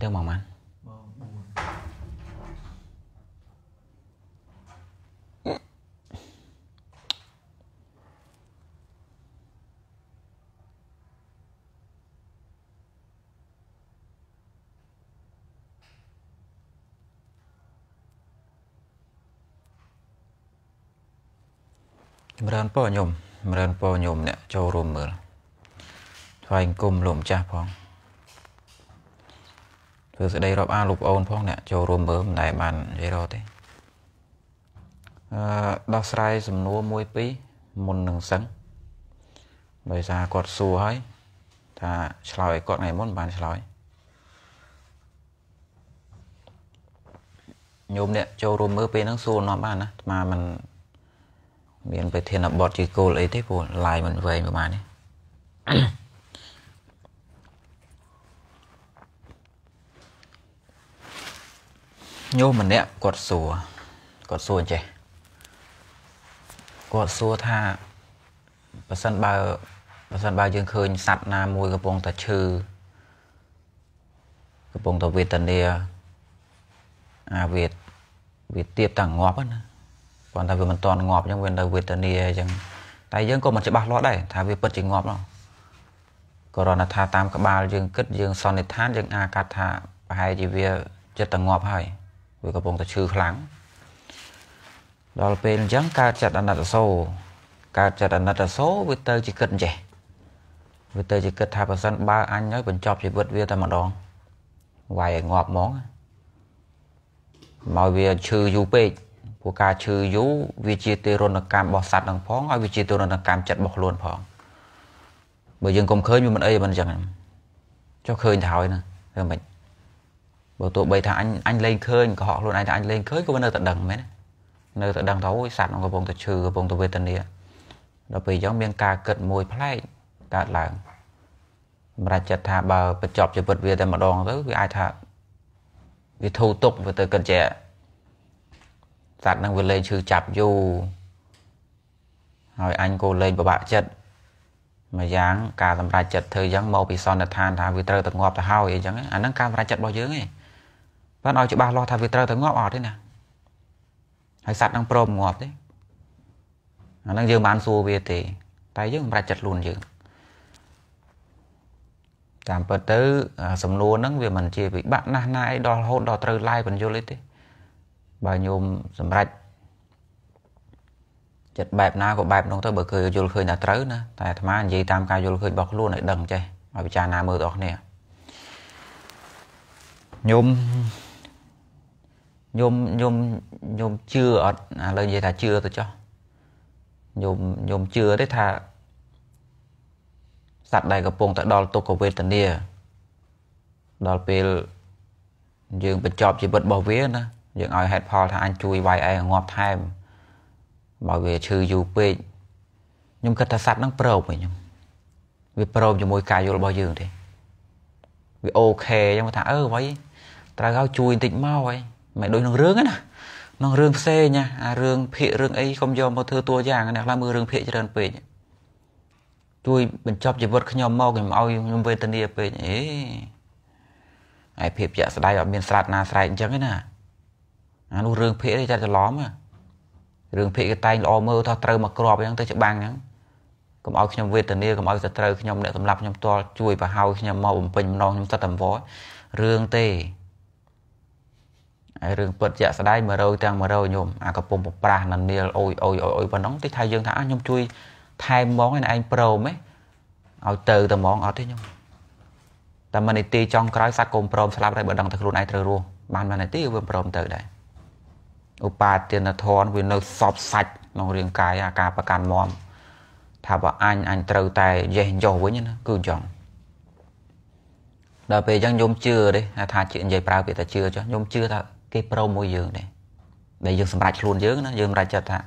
ទៅមកម៉ាន់ម្រើនពរញោមម្រើនពរញោមអ្នកចូលរួមមើលថ្វាយអង្គមលោកម្ចាស់ផងគឺសេចក្តីរាប់អានលោកប្អូនផងអ្នកចូលរួមមើលមិនដែលបាននិយាយរកទេអឺដោះស្រាយសំណួរមួយពីរមុននឹងសឹងដោយសារគាត់សួរហើយថាឆ្លើយឲ្យគាត់ថ្ងៃមុនបានឆ្លើយញោមអ្នកចូលរួមមើលពេលហ្នឹងសួរនាំបានណាអាមិនមានប្រធានបទជាគោលអីទេព្រោះ live មិនវែងប្រហែលនេះញោមម្នាក់គាត់សួរគាត់សួរចេះគាត់សួរថាបើសិនបើបើសិនបើយើងឃើញសัตว์ណាមួយកំពុងតែឈឺកំពុងតែវេទនាអាវេទវាទៀបតាំងងាប់ណាគាត់ថាវាមិនតាន់ងាប់អញ្ចឹងវានៅវេទនាអញ្ចឹងតែយើងក៏មិនច្បាស់លាស់ដែរថាវាពិតជាងាប់នោះក៏រណថាតាមក្បាលយើងគិតយើង សន្និដ្ឋានយើង អាកាត់ថាប្រហែលជាវាចិត្តតែងាប់ហើយវាកំពុងតែឈឺខ្លាំងដល់ពេលអញ្ចឹងកើតចិត្តអាណិតអាសូរកើតចិត្តអាណិតអាសូរវាទៅជាគិតអញ្ចេះវាទៅជាគិតថាបើសិនបើអញហើយបញ្ចប់ជីវិតវាតែម្ដងវាយឲ្យងាប់ហ្មងមកវាឈឺយូរពេកព្រោះការឈឺយូរវាជាទេរណកម្មរបស់សត្វនឹងផងហើយវាជាទេរណកម្មចិត្តរបស់ខ្លួនផងបើយើងកុំឃើញវាមិនអីប៉ុណ្ណឹងចឹងចុះឃើញទៅហើយណាធ្វើមិនបើទោះបីថាអញអញលេងឃើញកុហកខ្លួនឯងថាអញលេងឃើញក៏នៅតែដឹងមែននៅតែដឹងថាអូយសត្វកំពុងតែឈឺកំពុងតែវេទនាដល់ពេលអញ្ចឹងមានការគិតមួយផ្លែកកើតឡើងសម្រាប់ចិត្តថាបើបញ្ចប់ជីវិតវាតែម្ដង ទៅវាអាចថាវាធូរទុកវាទៅគិតជាសត្វនឹងវាលេងឈឺចាប់យូរហើយអញក៏លេងពិបាកចិត្តមួយយ៉ាង ការសម្រេចចិត្តធ្វើយ៉ាងមកពីសន្និដ្ឋានថាវាត្រូវតែងាប់ទៅហើយអីចឹងអាហ្នឹងការសម្រេចចិត្តរបស់យើងឯងបានឲ្យច្បាស់លាស់ថាវាត្រូវទៅងាប់អត់ទេណាហើយសัตว์នឹងព្រមងាប់ទេអានឹងយើងបានសួរវាទេតែយើងសម្រាប់ចិត្តខ្លួនយើងតាមពិតទៅសំណួរហ្នឹងវាមិនជាវិបាកណាស់ណាអីដល់រហូតដល់ត្រូវឡាយបញ្យលអីទេបើញោមសម្រាប់ចិត្តបែបណាក៏បែបនោះទៅបើឃើញយល់ឃើញថាត្រូវណាតែអាត្មានិយាយតាមការយល់ឃើញរបស់ខ្លួនឲ្យដឹងចេះឲ្យពិចារណាមើលបងប្អូនញោមញោមញោមញោមជឿអត់ឥឡូវនិយាយថាជឿទៅចោះញោមញោមជឿទេថាសត្វដែលកំពុងតែដល់ទុក្ខវេទនាដល់ពេលយើងបញ្ចប់ជីវិតរបស់វាណាយើងឲ្យហេតុផលថាអញជួយវាយឯងងាប់ថែមបើវាឈឺយូរពេកខ្ញុំគិតថាសត្វហ្នឹងប្រោបខ្ញុំវាប្រោបជាមួយការយល់របស់យើងទេវាអូខេខ្ញុំថាអឺវ៉ៃត្រូវឲ្យជួយបន្តិចមកហើយមិនដូចក្នុងរឿងណាក្នុងរឿងផ្សេងណាអារឿងភាករឿងអីកុំយកមកធ្វើតួយ៉ាងអ្នកខ្លះមើលរឿងភាកច្រើនពេកជួយបញ្ចប់ជីវិតខ្ញុំមកខ្ញុំឲ្យខ្ញុំវេទនាពេកអេហើយភាពជាក់ស្ដែងអត់មានស្រាតណាស្រែកអញ្ចឹងទេណាអានោះរឿងភាកទេចាត់ច្រឡំរឿងភាកគេតែងល្អមើលថាត្រូវមកក្របអញ្ចឹងទៅច្បាំងអញ្ចឹងកុំឲ្យខ្ញុំវេទនាកុំឲ្យសត្រូវខ្ញុំអ្នកសម្លាប់ខ្ញុំតល់ជួយប្រហោខ្ញុំមកបំពេញម្ដងខ្ញុំសត្វតង្វរឿងទេហើយរឿងពិតជាក់ស្ដែង100ទាំង100ញោមអាកំពុងប្រប្រាស់ណានីលអូយអូយអូយអូយប៉ុណ្ណឹងតិចថាយើងថាខ្ញុំជួយថែមហ្មងឯងព្រមហ៎ឲ្យទៅតែហ្មងអត់ទេញោមតែមួយនាទីចុងក្រោយសត្វកុំព្រមស្លាប់ហើយបើដឹងតែខ្លួនឯងត្រូវរស់បានមួយនាទីវាព្រមទៅដែរឧបាទានធនវានៅសពសាច់ក្នុងរាងកាយអាការប្រកាន់មមថាបើអញអញត្រូវតែយេះយោវិញណាគឺចង់ដល់ពេលអញ្ចឹងខ្ញុំជឿទេថាជានិយាយប្រើពាក្យថាជឿចុះខ្ញុំជឿថាគេប្រមមួយយើងដែរដែលយើងសម្រាប់ខ្លួនយើងណាយើងសម្រាប់ចិត្តថា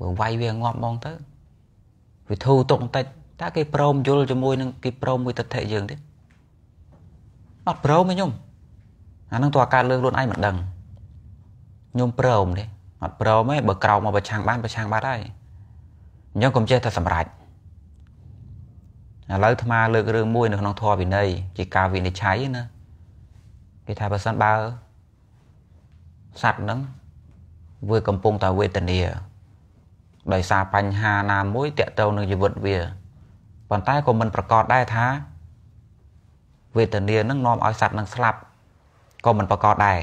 បើវាយវាងាប់មកទៅវាធូរទុកបន្តិចតើគេប្រមយល់ជាមួយនឹងគេប្រមមួយតិដ្ឋិយើងទេអត់ប្រមទេខ្ញុំអានឹងតើកើតលើខ្លួនឯងមិនដឹងខ្ញុំប្រមទេអត់ប្រមទេបើក្រោកមកប្រឆាំងបានប្រឆាំងបាត់ហើយអញ្ចឹងកុំចេះតែសម្រេចឥឡូវអាត្មាលើករឿងមួយនៅក្នុងធម៌វិន័យជាការវិនិច្ឆ័យណាគេថាបើសិនបើសត្វហ្នឹងវាកំពុងតែវេទនាដោយសារបញ្ហាណាមួយតាក់ទងនឹងជីវិតវាប៉ុន្តែក៏មិនប្រកាសដែរថាវេទនានឹងនាំឲ្យសត្វនឹងស្លាប់ក៏មិនប្រកាសដែរ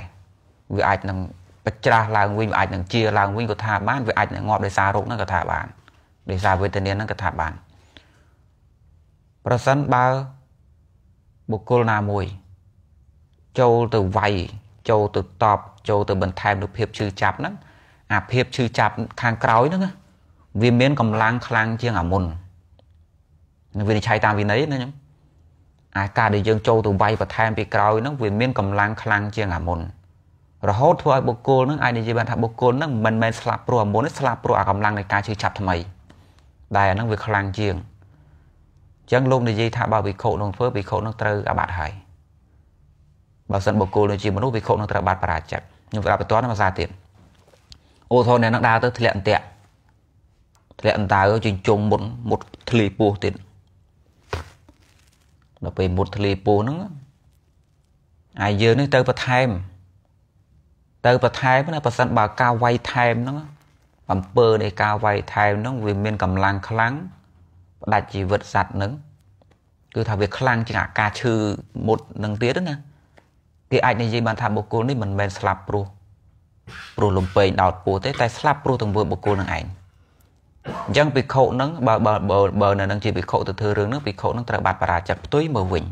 វាអាចនឹងប្រច្រាស់ឡើងវិញវាអាចនឹងជាឡើងវិញក៏ថាបានវាអាចនឹងងាប់ដោយសាររោគនឹងក៏ថាបានដោយសារវេទនានឹងក៏ថាបានប្រសិនបើបុគ្គលណាមួយចូលទៅវាយចូលទៅតបចូលទៅបន្ថែមនូវភាពឈឺចាប់ហ្នឹងអាភាពឈឺចាប់ខាងក្រោយហ្នឹងវាមានកម្លាំងខ្លាំងជាងអាមុននៅវិនិច្ឆ័យតាមវិន័យណាខ្ញុំអាការដែលយើងចូលទៅវាយបន្ថែមពីក្រោយហ្នឹងវាមានកម្លាំងខ្លាំងជាងអាមុនរហូតធ្វើឲ្យបុគ្គលហ្នឹងអាចនិយាយបានថាបុគ្គលហ្នឹងមិនមែនស្លាប់ព្រោះអាមុនស្លាប់ព្រោះអាកម្លាំងនៃការឈឺចាប់ថ្មីដែលអាហ្នឹងវាខ្លាំងជាងអញ្ចឹងលោកនិយាយថាបើវិខោនឹងធ្វើវិខោនឹងត្រូវអាបាត់ហើយបើសិនបុគ្គលដូចជាមនុស្សវាខុសនឹងត្រូវបានបរាជិតខ្ញុំប្រាប់បន្តនឹងភាសាទៀតអូថនអ្នកនឹងដើរទៅធ្លាក់អន្ទាក់ធ្លាក់អន្តើជញ្ជុំមុនមុតធ្លីពោះទៀតដល់ពេលមុតធ្លីពោះហ្នឹងអាយយើងនេះទៅបន្ថែមទៅបន្ថែមណាប៉ះសិនបើការវាយថែមហ្នឹងអំពើនៃការវាយថែមហ្នឹងវាមានកម្លាំងខ្លាំងផ្ដាច់ជីវិតសัตว์ហ្នឹងគឺថាវាខ្លាំងជាងអាការឈឺមុតនឹងទៀតណាគេអាចនិយាយបានថាបុគ្គលនេះមិនមែនស្លាប់ព្រោះព្រោះលំពេងដោតពោះទេ តែស្លាប់ព្រោះទង្វើបុគ្គលនឹងឯងអញ្ចឹងភិក្ខុនឹងបើបើបើនៅនឹងជាភិក្ខុទៅធ្វើរឿងនឹងភិក្ខុនឹងត្រូវបាត់បរាជិកផ្ទុយមកវិញ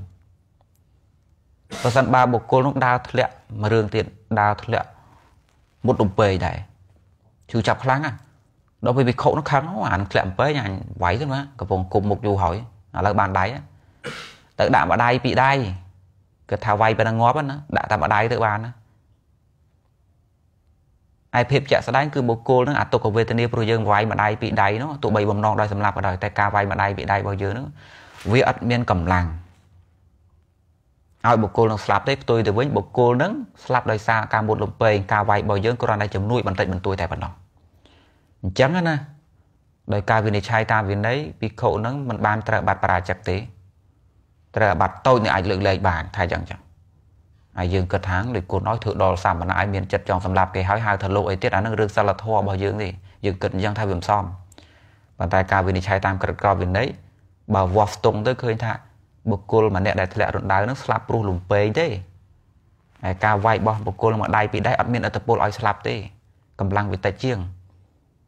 បើសិនបើបុគ្គលនឹងដើរធ្លាក់មួយរឿងទៀតដើរធ្លាក់មុតលំពេងដែរឈឺចាប់ខ្លាំងណាដល់ពេលភិក្ខុនឹងខឹងអានធ្លាក់លំពេងអញវាយទៅណាកំពុងគុំមុខយូរហើយឥឡូវបានដៃទៅដាក់ម្ដាយពីដៃគាត់ថាវាយប៉ុណ្ណឹងងាប់ណាដាក់តាមម្ដាយទៅបានណាឯភាពជាក់ស្ដែងគឺបុគ្គលនឹងអតុកវេទនាព្រោះយើងវាយម្ដាយពីដៃនោះទោះបីបំណងដោយសម្លាប់ក៏ដោយតែការវាយម្ដាយពីដៃរបស់យើងនោះវាអត់មានកម្លាំងឲ្យបុគ្គលនឹងស្លាប់ទេផ្ទុយទៅវិញបុគ្គលនឹងស្លាប់ដោយសារការមុតលំពេងការវាយរបស់យើងគ្រាន់តែជំនួយបន្តិចបន្តួចតែប៉ុណ្ណោះអញ្ចឹងណាដោយការវិនិច្ឆ័យតាមវិន័យភិក្ខុនឹងមិនបានត្រូវបាត់បរាជិកទេត្រូវអាបត្តិតូចនឹងអាចលើកលែងបានថាយ៉ាងចឹងហើយយើងគិតថាដូចគុណឲ្យធ្វើដល់សាមណេរឲ្យមានចិត្តចង់សម្លាប់គេហើយហៅថាលោកអីទៀតអានឹងរឿងសិលធម៌របស់យើងទេយើងគិតអញ្ចឹងថាវាមិនសមប៉ុន្តែការវិនិច្ឆ័យតាមក្រឹតក្រមវិន័យបើវាស់ស្ទង់ទៅឃើញថាបុគ្គលម្នាក់ដែលធ្លាក់រណ្ដៅនឹងស្លាប់ព្រោះលំពេងទេហើយការវាយបោះបុគ្គលមួយដៃពីរដៃអត់មានអត្តពលឲ្យស្លាប់ទេកម្លាំងវាតិចជាង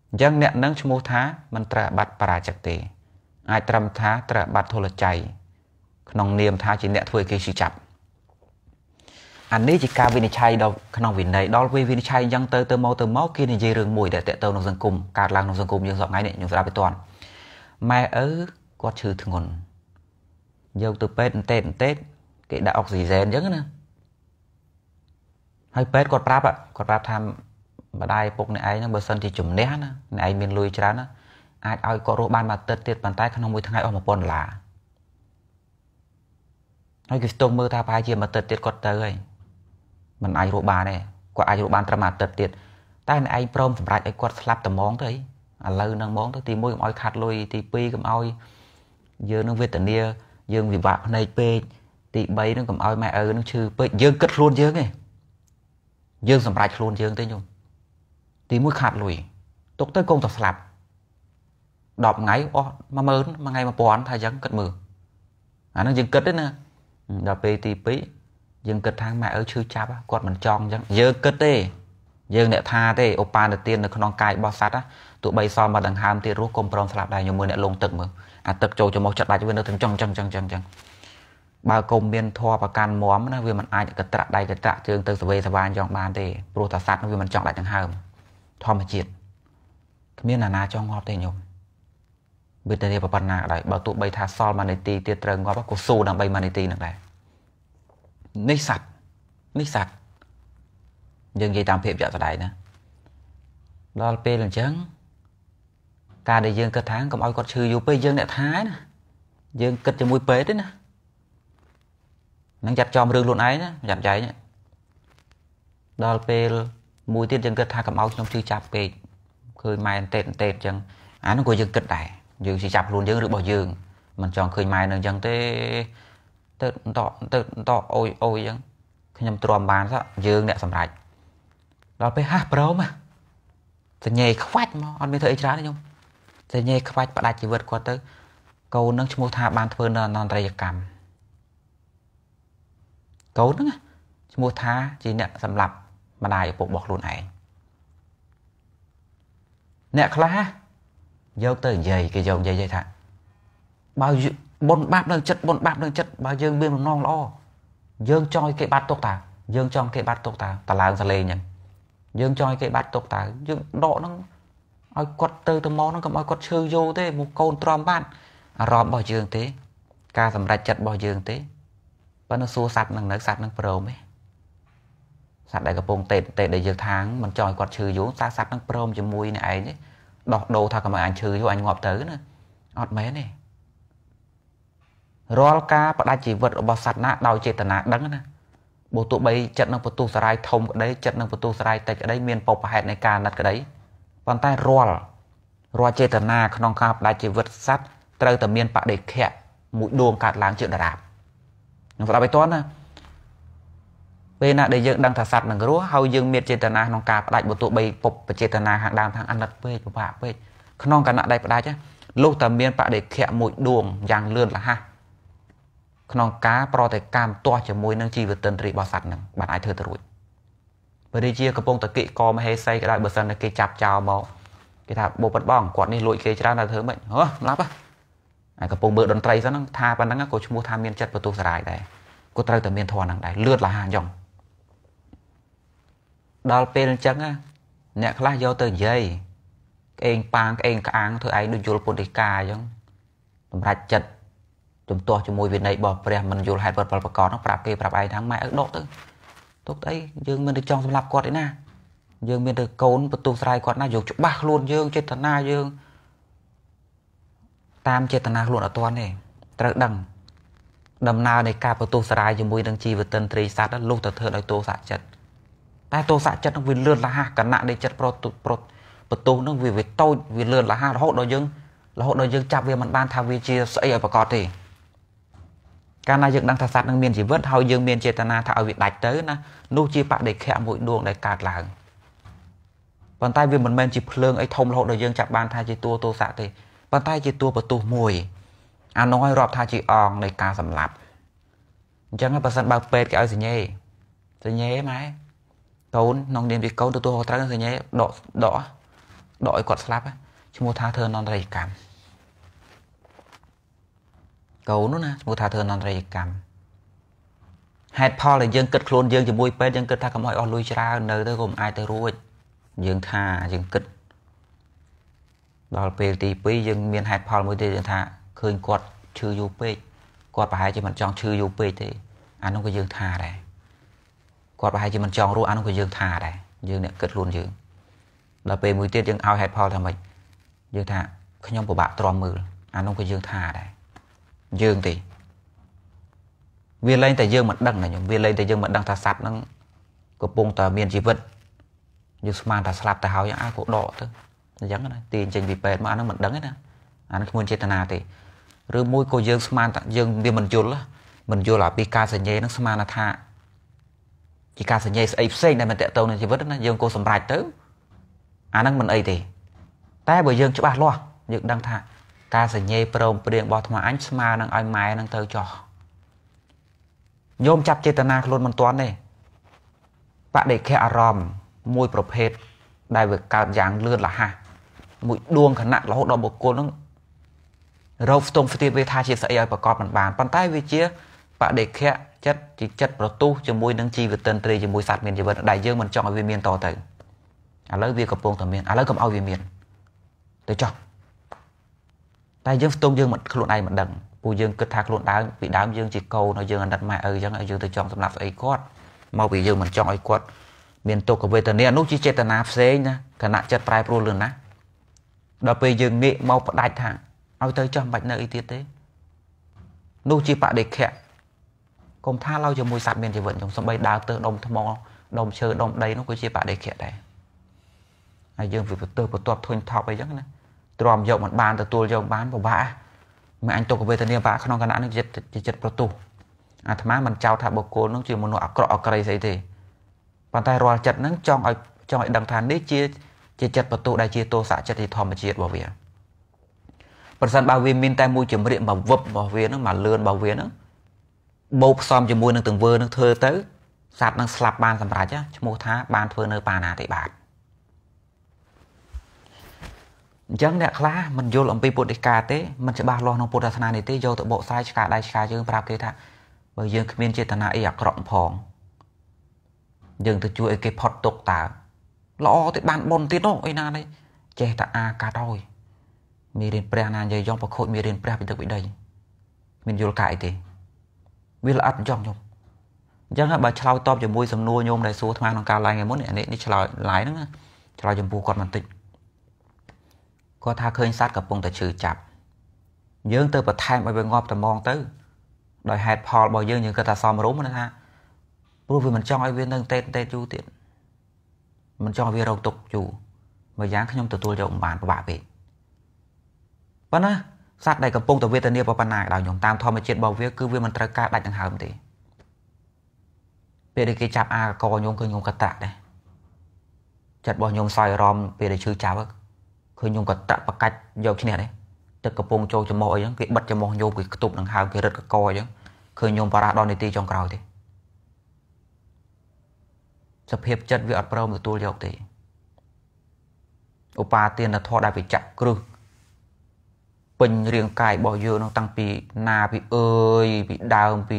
អញ្ចឹងអ្នកនឹងឈ្មោះថាមិនត្រូវបាត់បរាជិកទេអាចត្រឹមថាត្រូវបាត់ធុលច័យក្នុងនាមថាជាអ្នកធ្វើគេឈឺចាប់អានេះជាការវិនិច្ឆ័យដល់ក្នុងវិន័យដល់វាវិនិច្ឆ័យអញ្ចឹងទៅទៅមកទៅមកគេនិយាយរឿងមួយដែលតេតទៅក្នុងសង្គមកើតឡើងក្នុងសង្គមយើងសពថ្ងៃនេះខ្ញុំស្ដាប់ទៅតាន់ម៉ែឪគាត់ឈឺធ្ងន់យកទៅពេទ្យអន្តេតអន្តេតគេដាក់អុកស៊ីហ្សែនអញ្ចឹងណាហើយពេទ្យគាត់ប្រាប់គាត់ប្រាប់ថាម្ដាយពុកអ្នកឯងហ្នឹងបើសិនជាជំនះណាអ្នកឯងមានលុយច្រើនណាអាចឲ្យគាត់រស់បានមួយអាទិត្យទៀតប៉ុន្តែក្នុងមួយថ្ងៃអស់1000ដុល្លារហើយគេស្ទុះមើលថាប្រហែលជាមួយអាទិត្យទៀតគាត់ទៅហើយมันអាចរស់បានទេគាត់អាចរស់បានត្រឹមអាទិត្យទៀតតែអ្នកឯងព្រមសម្រេចឲ្យគាត់ស្លាប់តែហ្មងទៅអីឥឡូវនឹងហ្មងទៅទី1កុំឲ្យខាត់លុយទី2កុំឲ្យយើងនឹងវេទនា យើងវិបាកភ្នែកពេកទី3នឹងកុំឲ្យម៉ែឪនឹងឈឺពេកយើងគិតខ្លួនយើងឯងយើងសម្រេចខ្លួនយើងទេញោមទី1ខាត់លុយទុកទៅកុំទៅស្លាប់10ថ្ងៃអស់10000មួយថ្ងៃ1000ថាអញ្ចឹងគិតមើលអានឹងយើងគិតទេណាដល់ពេលទី2យើងគិតថាម៉ែឪឈឺចាប់គាត់មិនចង់អញ្ចឹងយើងគិតទេយើងអ្នកថាទេឧបានទាននៅក្នុងកាយរបស់សត្វទោះបីសល់មកដង្ហើមទៀតរស់កុំប្រងស្លាប់ដែរញោមមើលអ្នកលងទឹកមើលអាទឹកចូលចំមុះចិត្តដាច់វានៅតែចង់ចឹងចឹងចឹងចឹងបើកុំមានធัวប្រកាន់មមណាវាមិនអាចកត្រាក់ដៃកត្រាក់ជើងទៅសវេសវានចង់បានទេព្រោះតែសត្វវាមិនចង់ដាច់ដង្ហើមធម្មជាតិគ្មានអាណាចង់ងាប់ទេញោមវិទ្យាប៉ុណ្ណាក៏ដោយបើទោះបីថាសល់មួយនាទីទៀតត្រូវងាប់ក៏ស៊ូដើម្បីមួយនាទីនឹងដែរនេះសัตว์នេះសัตว์យើងនិយាយតាមភាពយកស្ដាយណាដល់ពេលអញ្ចឹងការដែលយើងគិតថាកុំឲ្យគាត់ឈឺយូរពេកយើងអ្នកថាណាយើងគិតជាមួយពេទ្យទេណានឹងចាប់ចំរឿងខ្លួនឯងណាចាប់ចៃដល់ពេលមួយទៀតយើងគិតថាកុំឲ្យខ្ញុំឈឺចាប់ពេកឃើញម៉ែអន្តេតអន្តេតអញ្ចឹងអានោះក៏យើងគិតដែរយើងជាចាប់ខ្លួនយើងឬរបស់យើងមិនចង់ឃើញម៉ែនៅអញ្ចឹងទេទៅតទៅតអូយអូយអញ្ចឹងខ្ញុំទ្រាំបានសោះយើងអ្នកសម្រេចដល់ពេលហាស់ប្រមសញ្ញេខ្វាច់មកអត់មានធ្វើអីច្រើនទេខ្ញុំសញ្ញេខ្វាច់ផ្ដាច់ជីវិតគាត់ទៅ កូននឹងឈ្មោះថាបានធ្វើនៅអន្តរយកម្មកូនហ្នឹងឈ្មោះថាជាអ្នកសម្លាប់ម្ដាយឪពុករបស់ខ្លួនឯងអ្នកខ្លះណាយកទៅនិយាយគេយកនិយាយនិយាយថាបើបុណ្យបាបនៅចិត្តបុណ្យបាបនៅចិត្តបើយើងមានបំណងល្អយើងចង់ឲ្យគេបាត់ទុកតា យើងចង់គេបាត់ទុកតាតឡើងសលេងអញ្ចឹងយើងចង់ឲ្យគេបាត់ទុកតាយើងដកហ្នឹងឲ្យគាត់ទៅទៅមកហ្នឹងកុំឲ្យគាត់ឈឺយោទេមកកូនទ្រាំបានអារម្មណ៍របស់យើងទេ ការសម្រេចចិត្តរបស់យើងទេប៉ុន្តែសួរសัตว์នឹងនៅសัตว์នឹងព្រមទេសัตว์ដែលកំពុងតេតតេដែលយើងថាងមិនចង់ឲ្យគាត់ឈឺយោសัตว์សัตว์នឹងព្រមជាមួយនឹងឯងទេដោះដូរថាកុំឲ្យអញឈឺយូរអញងាប់ទៅណាអត់មែនទេរាល់ការផ្ដាច់ជីវិតរបស់សត្វណា ដោយចេតនាដឹងណាបើទោះបីចិត្តនឹងបន្ទុះសារាយធំក្តីចិត្តនឹងបន្ទុះសារាយតិចក្តីមានបបហេតុនៃការណាត់ក្តីប៉ុន្តែរាល់រាល់ចេតនាក្នុងការផ្ដាច់ជីវិតសត្វត្រូវតែមានបដិខៈមួយដួងកាត់ឡើងជាដរាបនឹងស្ដាប់ឲ្យតន់ណាពេលណាដែលយើងដឹងថាសត្វនឹងរស់ហើយយើងមានចេតនាក្នុងការផ្ដាច់បើទោះបីពុបចេតនាខាងដើមខាងអនិតពេកពិបាកពេកក្នុងគណៈដែលផ្ដាច់លុះតែមានបដិខៈមួយដួងយ៉ាងលឿនលះក្នុងការប្រតិកម្មទាស់ជាមួយនឹងជីវទិនត្រីរបស់សត្វនឹងបានអាចធ្វើទៅរួចបរិជាកំពុងតកិកមហេសីក៏ដោយបើសិនតែគេចាប់ចោលមកគេថាបបិទបងគាត់នេះលួចគេច្រើនតែធ្វើមិនហ៎ស្លាប់អាកំពុងមើលតន្ត្រីសិនហ្នឹងថាប៉ុណ្ណឹងក៏ឈ្មោះថាមានចិត្តបន្ទុះសារាយដែរគាត់ត្រូវតែមានធរហ្នឹងដែរលឿនលះយ៉ាងដល់ពេលអញ្ចឹងអ្នកខ្លះយកទៅនិយាយក្អេងប៉ាងក្អេងក្អាងធ្វើឯងដូចយល់ពុទ្ធិកាអញ្ចឹងសម្រាប់ចិត្តជំទាស់ជាមួយវិន័យរបស់ព្រះមិនយល់ហេតុផលប្រកបនោះប្រាប់គេប្រាប់ឯងថាម៉ែឪដកទៅទុកអីយើងមានតែចង់សម្លាប់គាត់ឯណាយើងមានតែកូនបន្ទុះស្រ័យគាត់ណាយកច្បាស់ខ្លួនយើងចេតនាយើងតាមចេតនាខ្លួនអត់ទាន់ទេត្រូវដឹងដំណើរនៃការបន្ទុះស្រ័យជាមួយនឹងជីវិតិនត្រីសัตว์លុះទៅធ្វើដោយទោសៈចិត្តតែទោសៈចិត្តនឹងវាលឿនលះកណៈនៃចិត្តប្រទុប្រតបទោសនឹងវាវាតូចវាលឿនលះរហូតដល់យើងរហូតដល់យើងចាប់វាមិនបានថាវាជាស្អីឲ្យប្រកបទេកាលណាយើងដឹងថាសត្វនឹងមានជីវិតហើយយើងមានចេតនាថាឲ្យវាដាច់ទៅណានោះជាបដិខៈមួយដួងដែលកើតឡើងប៉ុន្តែវាមិនមែនជាភ្លើងអីធំរហូតដល់យើងចាប់បានថាជាតួទោសៈទេប៉ុន្តែជាតួបទុះមួយអានោះឲ្យរាប់ថាជាអងនៃការសម្លាប់អញ្ចឹងប្រសិនបើពេទ្យគេឲ្យសញ្ញេសញ្ញេម៉ែកូនក្នុងនាមជាកូនទទួលខុសត្រូវសញ្ញាដកដកដកឲ្យគាត់ស្លាប់ឈ្មោះថាធ្វើអនន្តរយកម្មកូននោះណាឈ្មោះថាធ្វើអនន្តរយកម្មហេតុផលដែលយើងគិតខ្លួនយើងជាមួយពេទ្យយើងគិតថាកុំឲ្យអស់លុយច្រើននៅទៅក៏មិនអាចទៅរួចយើងថាយើងគិតដល់ពេលទី2យើងមានហេតុផលមួយទៀតយើងថាឃើញគាត់ឈឺយូរពេកគាត់ប្រហែលជាមិនចង់ឈឺយូរពេកទេអានោះក៏យើងថាដែរគាត់ប្រហែលជាមិនចង់រស់អានោះក៏យើងថាដែរយើងអ្នកគិតខ្លួនយើងដល់ពេលមួយទៀតយើងឲ្យហេតុផលថាម៉េចយើងថាខ្ញុំពិបាកទ្រាំមើលអានោះក៏យើងថាដែរយើងទេវាលែងតែយើងមិនដឹងណាខ្ញុំវាលែងតែយើងមិនដឹងថាសត្វហ្នឹងកំពុងតែមានជីវិតយើងស្មានថាស្លាប់ទៅហើយអាក៏ដកទៅអញ្ចឹងណាទាញចេញពីពេទ្យមកអាហ្នឹងមិនដឹងទេណាអាហ្នឹងគ្មានចេតនាទេឬមួយក៏យើងស្មានថាយើងវាមិនយល់មិនយល់អាពីការសញ្ញេហ្នឹងស្មានថាជាការសញ្ញេស្អីផ្សេងដែលមិនតកតងនឹងជីវិតណាយើងក៏សម្រេចទៅអាហ្នឹងមិនអីទេតែបើយើងច្បាស់លាស់យើងដឹងថា ការសញ្ញេព្រមព្រៀងរបស់ថ្មអញស្មើនឹងឲ្យម៉ែនឹងទៅចោះញោមចាប់ចេតនាខ្លួនមិនទាន់ទេបដិខៈអារម្មណ៍មួយប្រភេទដែលវាកើតយ៉ាងលឿនលហ័សមួយដួងគណៈរហូតដល់បុគ្គលនឹងរោគស្ទង់ស្ទាបវាថាជាស្អីឲ្យប្រកបមិនបានប៉ុន្តែវាជាបដិខៈចិត្តជាចិត្តប្រទូសជាមួយនឹងជីវិតត្រីជាមួយសត្វមានជីវិតដែលយើងមិនចង់ឲ្យវាមានតទៅឥឡូវវាកំពុងតែមានឥឡូវកុំឲ្យវាមានទៅចោះតែយើងស្ទងយើងមិនខ្លួនឯងមិនដឹង ពួកយើងគិតថាខ្លួនដើមពីដើមយើងជាកូនហើយយើងអណ្ដិតម៉ែឪអញ្ចឹងហើយយើងទៅចង់សម្លាប់ស្អីគាត់មកពីយើងមិនចង់ឲ្យគាត់មានទុក្ខវេទនានោះជាចេតនាផ្សេងណាគណៈចិត្តប្រែប្រួលលឿនណាដល់ពេលយើងងាកមកផ្ដាច់ថាឲ្យទៅចោះមិនបាច់នៅអីទៀតទេនោះជាបដិខៈកុំថាឡៅជាមួយសត្វមានជីវិតខ្ញុំសំបីដើរទៅដុំថ្មដុំឈើដុំដីនោះក៏ជាបដិគ្រិតដែរហើយយើងវាទៅបន្ទាត់ធុញថប់អីចឹងណាទ្រាំយកមិនបានទទួលយកបានពិបាកមិនអញទុកវេទនាបាក់ក្នុងគណៈនេះជាចិត្តប្រទុះអាត្មាមិនចោទថាបុគ្គលនោះជាមនុស្សអាក្រក់អក្រីស្អីទេប៉ុន្តែរាល់ចិត្តហ្នឹងចង់ឲ្យចង់ឲ្យដឹងថានេះជាជាចិត្តប្រទុះដែលជាទោសៈចិត្តធម្មជាតិរបស់វាប្រសិនបើវាមានតែមួយជំរាបមកវឹបរបស់វាហ្នឹងមកលឿនរបស់វាហ្នឹងបូកផ្សំជាមួយនឹងទង្វើនឹងធ្វើទៅសត្វនឹងស្លាប់បានសម្រេចឈ្មោះថាបានធ្វើនៅបាណាតិបាតអញ្ចឹងអ្នកខ្លះមិនយល់អំពីពុទ្ធដីកាទេមិនច្បាស់លាស់ក្នុងពុទ្ធសាសនានេះទេយកទៅបកស្រាយឆ្កាដៃឆ្កាជើងប្រាប់គេថាបើយើងគ្មានចេតនាអីអាក្រក់ផងយើងទៅជួយឲ្យគេផុតទុកតើល្អទេបានបុណ្យទៀតនោះអីណានេះចេះតែអាកាត់ហើយមានរៀនព្រះណានិយាយយ៉ងប្រខូចមានរៀនព្រះពីទឹកពីដីមានយល់កាយទេវាល្អិតអញ្ចឹងខ្ញុំអញ្ចឹងហើយបើឆ្លើយតបជាមួយសំណួរញោមដែលសួរថ្មក្នុងការ live ថ្ងៃមុននេះនេះឆ្លើយ live ហ្នឹងឆ្លើយចំពោះគាត់បន្តិចគាត់ថាឃើញសัตว์កំពុងតែឈឺចាប់ យើងទៅបន្ថែមឲ្យវាងាប់តែมองទៅ ដោយហេតុផលរបស់យើងយើងគិតថាសមរម្យណាថាព្រោះវាមិនចង់ឲ្យវានៅតេតតេតយូរទៀតមិនចង់ឲ្យវារោគទុកយូរមួយយ៉ាងខ្ញុំទទួលយកមិនបានពិបាកពេកប៉ុណ្ណាសត្វដែលកំពុងតែវេទនាប៉ុណ្ណាក៏ដោយខ្ញុំតាមធម្មជាតិរបស់វាគឺវាមិនត្រូវការដាច់ដង្ហើមទេពេលដែលគេចាប់អាកកខ្ញុំគឺខ្ញុំក៏ត្រាក់ដែរចិត្តរបស់ខ្ញុំសោយរំពេលដែលឈឺចាប់គឺខ្ញុំក៏ត្រាក់បកាច់យកឈ្នះដែរទឹកកំពុងចូលច្រមុះអីហ្នឹងគេបិទច្រមុះញោមគេខ្ទប់ដង្ហើមគេរឹតកកអញ្ចឹងឃើញខ្ញុំបារះដល់នីតិចុងក្រោយទេសភាពចិត្តវាអត់ព្រមទទួលយកទេឧបាទានធម៌ដែលវិចាក់គ្រឹះពេញរាងកាយរបស់យើងនោះតាំងពីណាពីអើយពីដើមពី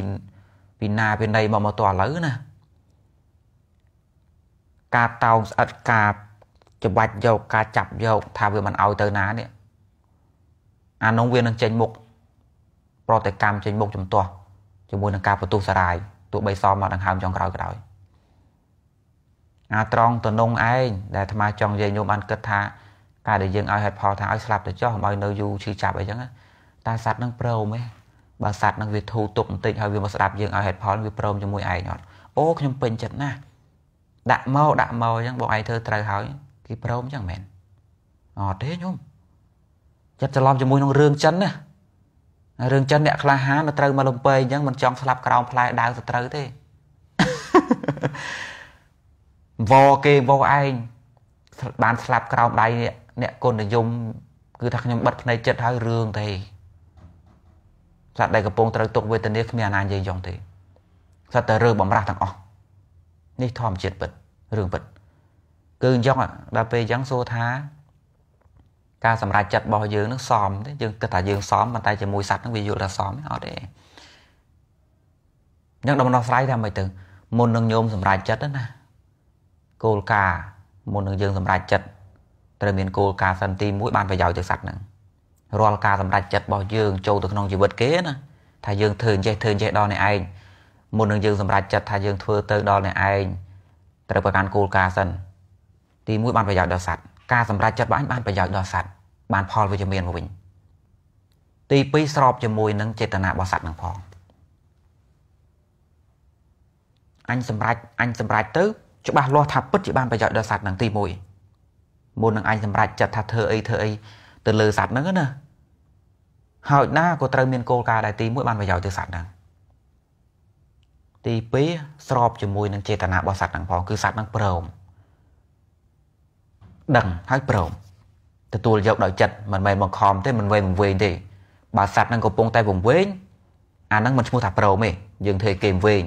ពីណាពីណីមកមកតឥឡូវណាការតោងស្អិតការច្បាច់យកការចាប់យកថាវាមិនឲ្យទៅណានេះអានោះវានឹងចេញមុខប្រតិកម្មចេញមុខជំទាស់ជាមួយនឹងការបន្ទុះសារាយទោះបីសមមកដង្ហើមចុងក្រោយក៏ដោយអាត្រង់តំណងឯងដែលអាត្មាចង់និយាយញោមបានគិតថាការដែលយើងឲ្យហេតុផលថាឲ្យស្លាប់ទៅចុះឲ្យនៅយូរឈឺចាប់អីចឹងតែសัตว์នឹងព្រមទេបើសัตว์នឹងវាធូរទុកបន្តិចហើយវាមកស្ដាប់យើងឲ្យហេតុផលវាព្រមជាមួយឯងអត់អូខ្ញុំពេញចិត្តណាស់ដាក់មកដាក់មកអញ្ចឹងបងឯងធ្វើត្រូវហើយគេព្រមអញ្ចឹងមែនអត់ទេញោមចិត្តច្រឡំជាមួយនឹងរឿងចិនណារឿងចិនអ្នកក្លាហានទៅត្រូវមកលំពេអញ្ចឹងមិនចង់ស្លាប់ក្រោមផ្លែដាវទៅត្រូវទេវគេវឯងបានស្លាប់ក្រោមដៃនេះអ្នកគុណនិយមគឺថាខ្ញុំបាត់ភ្នែកចិត្តហើយរឿងទេសត្វដែលកំពុងត្រូវទុកវេទនាគ្មានអាណានិយាយយ៉ងទេសត្វតែរើបំរាស់ទាំងអស់នេះធម្មជាតិពិតរឿងពិតគឺយ៉ងដល់ពេលយ៉ាងសួរថាការសម្រេចចិត្តរបស់យើងនឹងសមទេយើងគិតថាយើងសមប៉ុន្តែជាមួយសត្វនឹងវាយល់ថាសមអត់ទេយ៉ាងដំណោះស្រាយថាមិនទៅមុននឹងញោមសម្រេចចិត្តណាគោលការណ៍មុននឹងយើងសម្រេចចិត្តត្រូវមានគោលការណ៍សិនទី1បានប្រយោជន៍ទៅសัตว์ហ្នឹងរាល់ការសម្រេចចិត្តរបស់យើងចូលទៅក្នុងជីវិតគេណាថាយើងធ្វើចេះធ្វើចេះដល់អ្នកឯងមុននឹងយើងសម្រេចចិត្តថាយើងធ្វើទៅដល់អ្នកឯងត្រូវប្រកាន់គោលការណ៍សិនទី1បានប្រយោជន៍ដល់សัตว์ការសម្រេចចិត្តរបស់អញបានប្រយោជន៍ដល់សัตว์បានផលវិជ្ជមានមកវិញទី2ស្របជាមួយនឹងចេតនារបស់សัตว์នឹងផងអញសម្រេចអញសម្រេចទៅច្បាស់លាស់ថាពិតជាបានប្រយោជន៍ដល់សัตว์នឹងទី1មុននឹងអញសម្រេចចិត្តថាធ្វើអីធ្វើអីទៅលើសัตว์ហ្នឹងណាហើយណាក៏ត្រូវមានគោលការណ៍ដែរទី1បានប្រយោជន៍ទៅសัตว์ហ្នឹងទី2ស្របជាមួយ នឹងចេតនារបស់សัตว์ហ្នឹងផងគឺសัตว์ហ្នឹងព្រមដឹងហើយព្រមទទួលយកដោយចិត្តមិនមែនបង្ខំទេមិនវេមិនវេងទេបើសัตว์ហ្នឹងកំពុងតែវង្វេងអាហ្នឹងមិនឈ្មោះថាព្រមទេយើងធ្វើគេវេង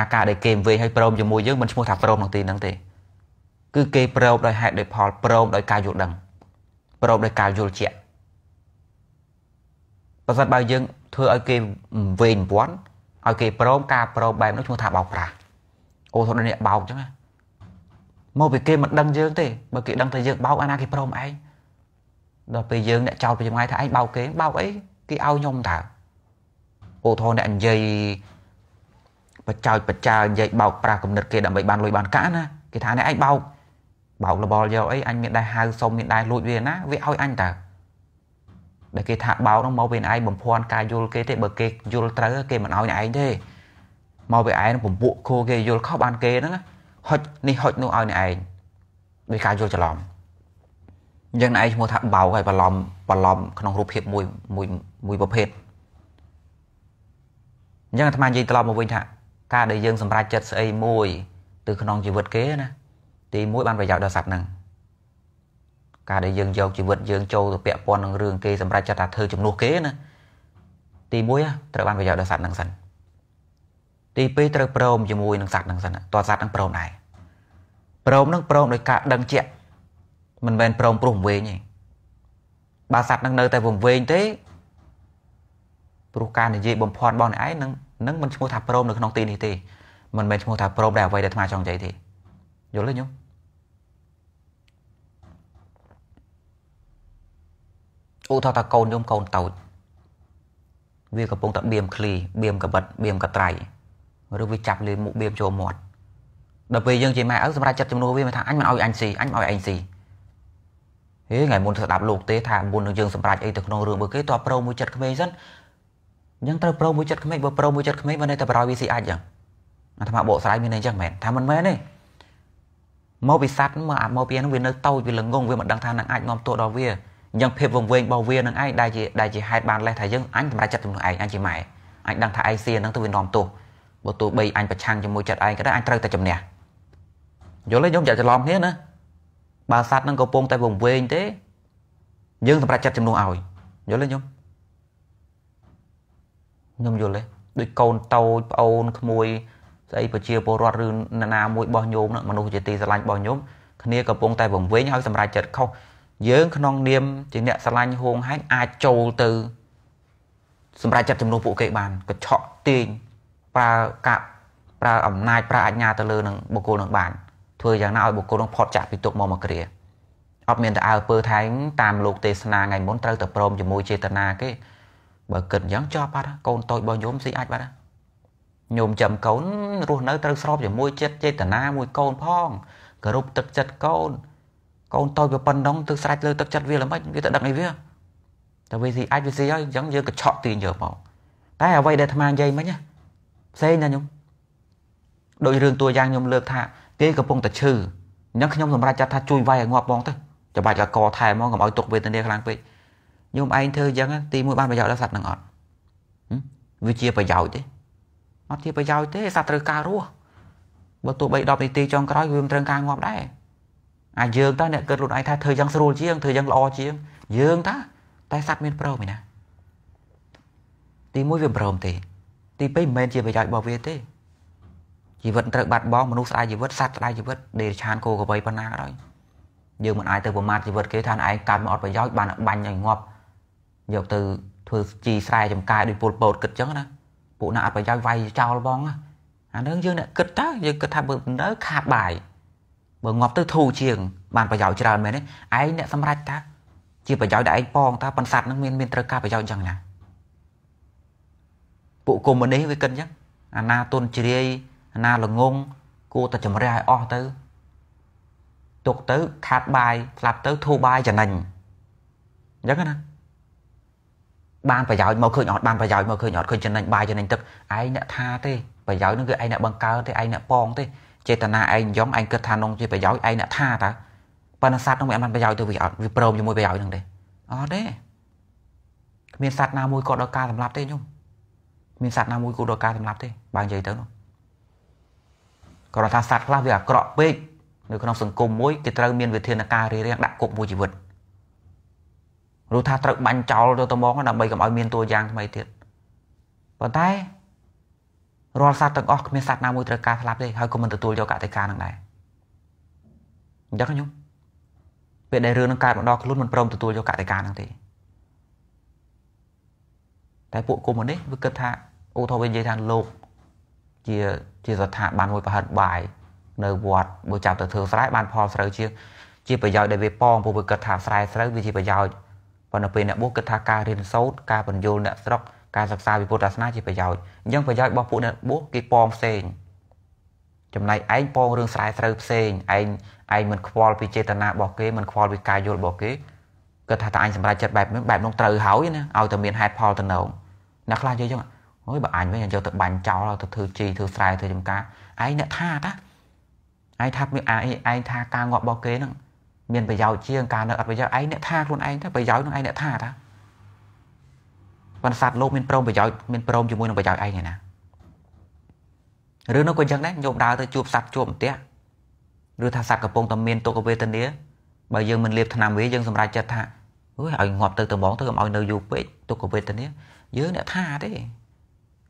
អាការដែលគេវេងឲ្យព្រមជាមួយយើងមិនឈ្មោះថាព្រមក្នុងទីហ្នឹងទេគឺគេប្រោបដោយហេតុដោយផលប្រោបដោយការយល់ដឹងប្រោបដោយការយល់ជាក់បើសិនបើយើងធ្វើឲ្យគេវេងពាន់ឲ្យគេប្រោបការប្រោបបែបនោះឈ្មោះថាបោកប្រាស់អូថតនេះបោកអញ្ចឹងណាមកពីគេមិនដឹងយើងទេបើគេដឹងថាយើងបោកអាណាគេប្រោមឯងដល់ពេលយើងអ្នកចោលពីចម្ងាយថាឯងបោកគេបោកអីគេឲ្យខ្ញុំតើអូថតអ្នកនិយាយបច្ចោចបច្ចានិយាយបោកប្រាស់គំនិតគេដើម្បីបានលុយបានកាក់ណាគេថាអ្នកឯងបោកបោកលបលយកអីអញមានដែរហៅសុំមានដែរលួចវាណាវាឲ្យអញតើដែលគេថាបោកនោះមកវិញឯងបំភាន់ការយល់គេទេបើគេយល់ត្រូវគេមិនឲ្យអ្នកឯងទេមកវាឯងពពួកខូគេយល់ខុសបានគេហ្នឹងហុចនេះហុចនោះឲ្យអ្នកឯងដោយការយល់ច្រឡំអញ្ចឹងអ្នកឯងឈ្មោះថាបោកហើយបន្លំបន្លំក្នុងរូបភាពមួយមួយមួយប្រភេទអញ្ចឹងអាត្មានិយាយត្រឡប់មកវិញថាការដែលយើងសម្រេចចិត្តស្អីមួយទៅក្នុងជីវិតគេណាទី1បានប្រយោជន៍ដល់សត្វហ្នឹងការដែលយើងយកជីវិតយើងចូលទៅពាក់ព័ន្ធនឹងរឿងគេសម្រាប់ចាត់ថាធ្វើជំនួសគេណាទី1ត្រូវបានប្រយោជន៍ដល់សត្វហ្នឹងសិនទី2ត្រូវព្រមជាមួយនឹងសត្វហ្នឹងសិនតើសត្វហ្នឹងព្រមដែរព្រមនឹងព្រមដោយការដឹងជាក់មិនមែនព្រមព្រោះវែងទេបើសត្វហ្នឹងនៅតែវង្វេងទេព្រោះការនិយាយបំភាន់របស់អ្នកឯងនឹងនឹងមិនឈ្មោះថាព្រមនៅក្នុងទីនេះទេមិនមែនឈ្មោះថាព្រមដែលអ្វីដែលអាត្មាចង់និយាយទេយល់ទេញោមឧទាហរណ៍ថាកូនខ្ញុំកូនតូចវាកំពុងតែបៀមឃ្លីបៀមកបិតបៀមកត្រៃឬវាចាប់លើមុខបៀមចូលមាត់ដល់ពេលយើងជាម៉ែឪសម្រាប់ចិត្តជំនួសវាថាអញមិនឲ្យអញស៊ីអញមិនឲ្យឯងស៊ីហេថ្ងៃមុនស្ដាប់លោកទេថាមុននឹងយើងសម្រាប់អីទៅក្នុងរឿងបើគេតបប្រូមួយចិត្តក្មេងសិនអញ្ចឹងត្រូវប្រូមួយចិត្តក្មេងបើប្រូមួយចិត្តក្មេងបើនៅតែបារោយវាស៊ីអាចអញ្ចឹងអាត្មាបកស្រាយមានអីអញ្ចឹងមែនថាមិនមែនទេមកពីសัตว์មកអាមកពីហ្នឹងវានៅតូចវាល្ងងវាមិនដឹងថានឹងអាចនាំទោសដល់វាអញ្ចឹងភាពវង្វេងរបស់វានឹងឯងដែលជាដែលជាហេតុបានលេះថាយើងអញសម្រាប់ចិត្តជាមួយឯងអញជាម៉ែអញដឹងថាឯងសៀនឹងទៅវានាំទោសបើទោះបីអញប្រឆាំងជាមួយចិត្តឯងក៏ដោយអញត្រូវតែជំនះយល់ទេយើងចាក់ច្រឡំគ្នាណាបើសัตว์នឹងកំពុងតែវង្វេងទេយើងសម្រាប់ចិត្តជំនួសឲ្យយល់ទេខ្ញុំខ្ញុំយល់ទេដូចកូនតូចប្អូនក្មួយស្អីប្រជាពលរដ្ឋឬណាមួយរបស់ញោមនោះមនុស្សជាទីស្រឡាញ់របស់ញោមគ្នាកំពុងតែវង្វេងឲ្យសម្រាប់ចិត្តខុសយើងក្នុងនាមជាអ្នកស្រឡាញ់ហួងហែងអាចចូលទៅសម្រាប់ចាត់ចំនួនពួកគេបានកឆក់ទាញប្រើកាប់ប្រើអំណាចប្រើអាជ្ញាទៅលើនឹងបុគ្គលនឹងបានធ្វើយ៉ាងណាឲ្យបុគ្គលនឹងផុតចាក់ពីទុកមកមកគ្រាអត់មានតែអើពើថែងតាមលោកទេសនាថ្ងៃមុនត្រូវតែព្រមជាមួយចេតនាគេបើគិតអញ្ចឹងចប់បាត់កូនតូចរបស់ញោមស៊ីអាចបាត់ញោមចាំកូន រស់នៅត្រូវស្របជាមួយចិត្តចេតនាមួយកូនផងគោរពទឹកចិត្តកូនកូនតូចវាប៉ុណ្ណឹងទឹកស្រេចលើទឹកចិត្តវាល្មិចវាទៅដឹកអីវាតែវាស៊ីអាចវាស៊ីហើយអញ្ចឹងយើងក៏ឆក់ទាញយកមកតែអ្វីដែលអាត្មានិយាយមិញណាផ្សេងណាខ្ញុំដោយរឿងតួយ៉ាងខ្ញុំលើកថាគេកំពុងតែឈឺអញ្ចឹងខ្ញុំសម្រាប់ចាត់ថាជួយវាយឲ្យងាប់បងទៅចាំបាច់ឲ្យកថែហ្មងកុំឲ្យទុកវេទនាខ្លាំងពេកខ្ញុំឯងធ្វើអញ្ចឹងទីមួយបានប្រយោជន៍ដល់សត្វនឹងអត់វាជាប្រយោជន៍ទេអត់ជាប្រយោជន៍ទេសត្វត្រូវការរស់បើទោះបី10នាទីចុងក្រោយវាមិនត្រូវការងាប់ដែរអាយើងតើអ្នកគិតខ្លួនឯងថាធ្វើយ៉ាងស្រួលជាងធ្វើយ៉ាងល្អជាងយើងតើតែសัตว์មានប្រមឯណាទី1វាប្រមទេទី2មិនមែនជាប្រយោជន៍របស់វាទេជីវិតត្រូវបាត់បង់មនុស្សស្ដាយជីវិតសត្វស្ដាយជីវិតដេរឆានគោក្របីប៉ុណ្ណាក៏ដោយយើងមិនអាចទៅប្រមាថជីវិតគេថាឯងកើតមកអត់ប្រយោជន៍បានបាញ់ឲ្យងាប់យកទៅ ធ្វើជីស្រែចំការដោយពលពោតគិតចឹងណាពួកណាអត់ប្រយោជន៍វាយចោលបងអានឹងយើងអ្នកគិតតើយើងគិតថាបើនៅ ខាតបាយបើងាប់ទៅធូរជាងបានប្រយោជន៍ច្រើនមែនទេឯងអ្នកសម្រេចតាជាប្រយោជន៍ដែលឯងប៉ងតាប៉ុន្តែសัตว์នឹងមានមានត្រូវការប្រយោជន៍យ៉ាងណាពួកកុំមុនីវាគិតអញ្ចឹងអាណាទុនជ្រាយអាណាល្ងងគួរតែជំរះឲ្យអស់ទៅទុកទៅខាត់បាយស្លាប់ទៅធូរបាយចំណេញអញ្ចឹងណាបានប្រយោជន៍មកឃើញអត់បានប្រយោជន៍មកឃើញអត់ឃើញចំណេញបាយចំណេញទឹកឯងអ្នកថាទេប្រយោជន៍នឹងគឺឯងអ្នកបង្កើតទេឯងអ្នកប៉ងទេចេតនាឯងយ៉ងឯងគិតថានង ជាប្រយោជន៍ឯងអ្នកថាតើប៉ុន្តែសត្វនឹងវាអត់បានប្រយោជន៍ទៅវាអត់វាព្រមជាមួយប្រយោជន៍នឹងទេអត់ទេគ្មានសត្វណាមួយគាត់ដល់ការសម្លាប់ទេខ្ញុំគ្មានសត្វណាមួយគាត់ដល់ការសម្លាប់ទេបើនិយាយទៅនោះគាត់ថាសត្វខ្លះវាអាក្រក់ពេកនៅក្នុងសង្គមមួយគេត្រូវមានវិធានការរៀបរៀងដាក់គុកមួយជីវិតឬថាត្រូវបាញ់ចោលទៅទៅមកដើម្បីកុំឲ្យមានតួយ៉ាងថ្មីទៀតប៉ុន្តែរាល់សត្វទាំងអស់គ្មានសត្វណាមួយត្រូវការស្លាប់ទេហើយក៏មិនទទួលយកកតិកានឹងដែរអញ្ចឹងខ្ញុំពេលដែលរឿងនឹងកើតមកដល់ខ្លួនមិនព្រមទទួលយកកតិកានឹងទេតែពួកគុំនេះវាគិតថាឧទាហរណ៍វានិយាយថាលោក ជាជាស្ថាប័នមួយប្រហិតបាយនៅវត្តបើចាប់ទៅធ្វើស្រែបានផលស្រូវជា ជាប្រយោជន៍ដែលវាប៉ងពួកវាគិតថាស្រែស្រូវវាជាប្រយោជន៍ប៉ុន្តែពេលអ្នកបុះគិតថាការរៀនសូត្រការបញ្យលអ្នកស្រុកការសិក្សាពីពុទ្ធសាសនាជាប្រយោជន៍អញ្ចឹងប្រយោជន៍របស់ពួកអ្នកបួសគេពងផ្សេងចំណែកឯងពងរឿងស្រែស្រូវផ្សេងឯងឯងមិនខ្វល់ពីចេតនារបស់គេមិនខ្វល់ពីការយល់របស់គេគាត់ថាតើអញសម្រេចចិត្តបែបនេះបែបនោះត្រូវហើយណាឲ្យតែមានហេតុផលទៅនៅអ្នកខ្លះនិយាយចឹងអើយបើអញវិញអញយកទៅបាញ់ចោលទៅធ្វើជីធ្វើស្រែធ្វើចំការឯងអ្នកថាតាឯងថាមានឯងថាការងាប់របស់គេហ្នឹងមានប្រយោជន៍ជាងការនៅអត់ប្រយោជន៍ឯងអ្នកថាខ្លួនឯងថាប្រយោជន៍នឹងឯងអ្នកថាតាប៉ុន្តែសត្វលោកមានព្រមប្រយោជន៍មានព្រមជាមួយនឹងប្រយោជន៍ឯងឯណាឬនោះក៏យ៉ាងដែរញោមដើរទៅជួបសត្វជួបម្ទះឬថាសត្វកំពុងតែមានទុក្ខវេទនាបើយើងមិនលាបថ្នាំវាយើងសម្រេចចិត្តថាអូយឲ្យងាប់ទៅទៅហ្មងទៅកុំឲ្យនៅយូរពេកទុក្ខវេទនា យើងអ្នកថាទេ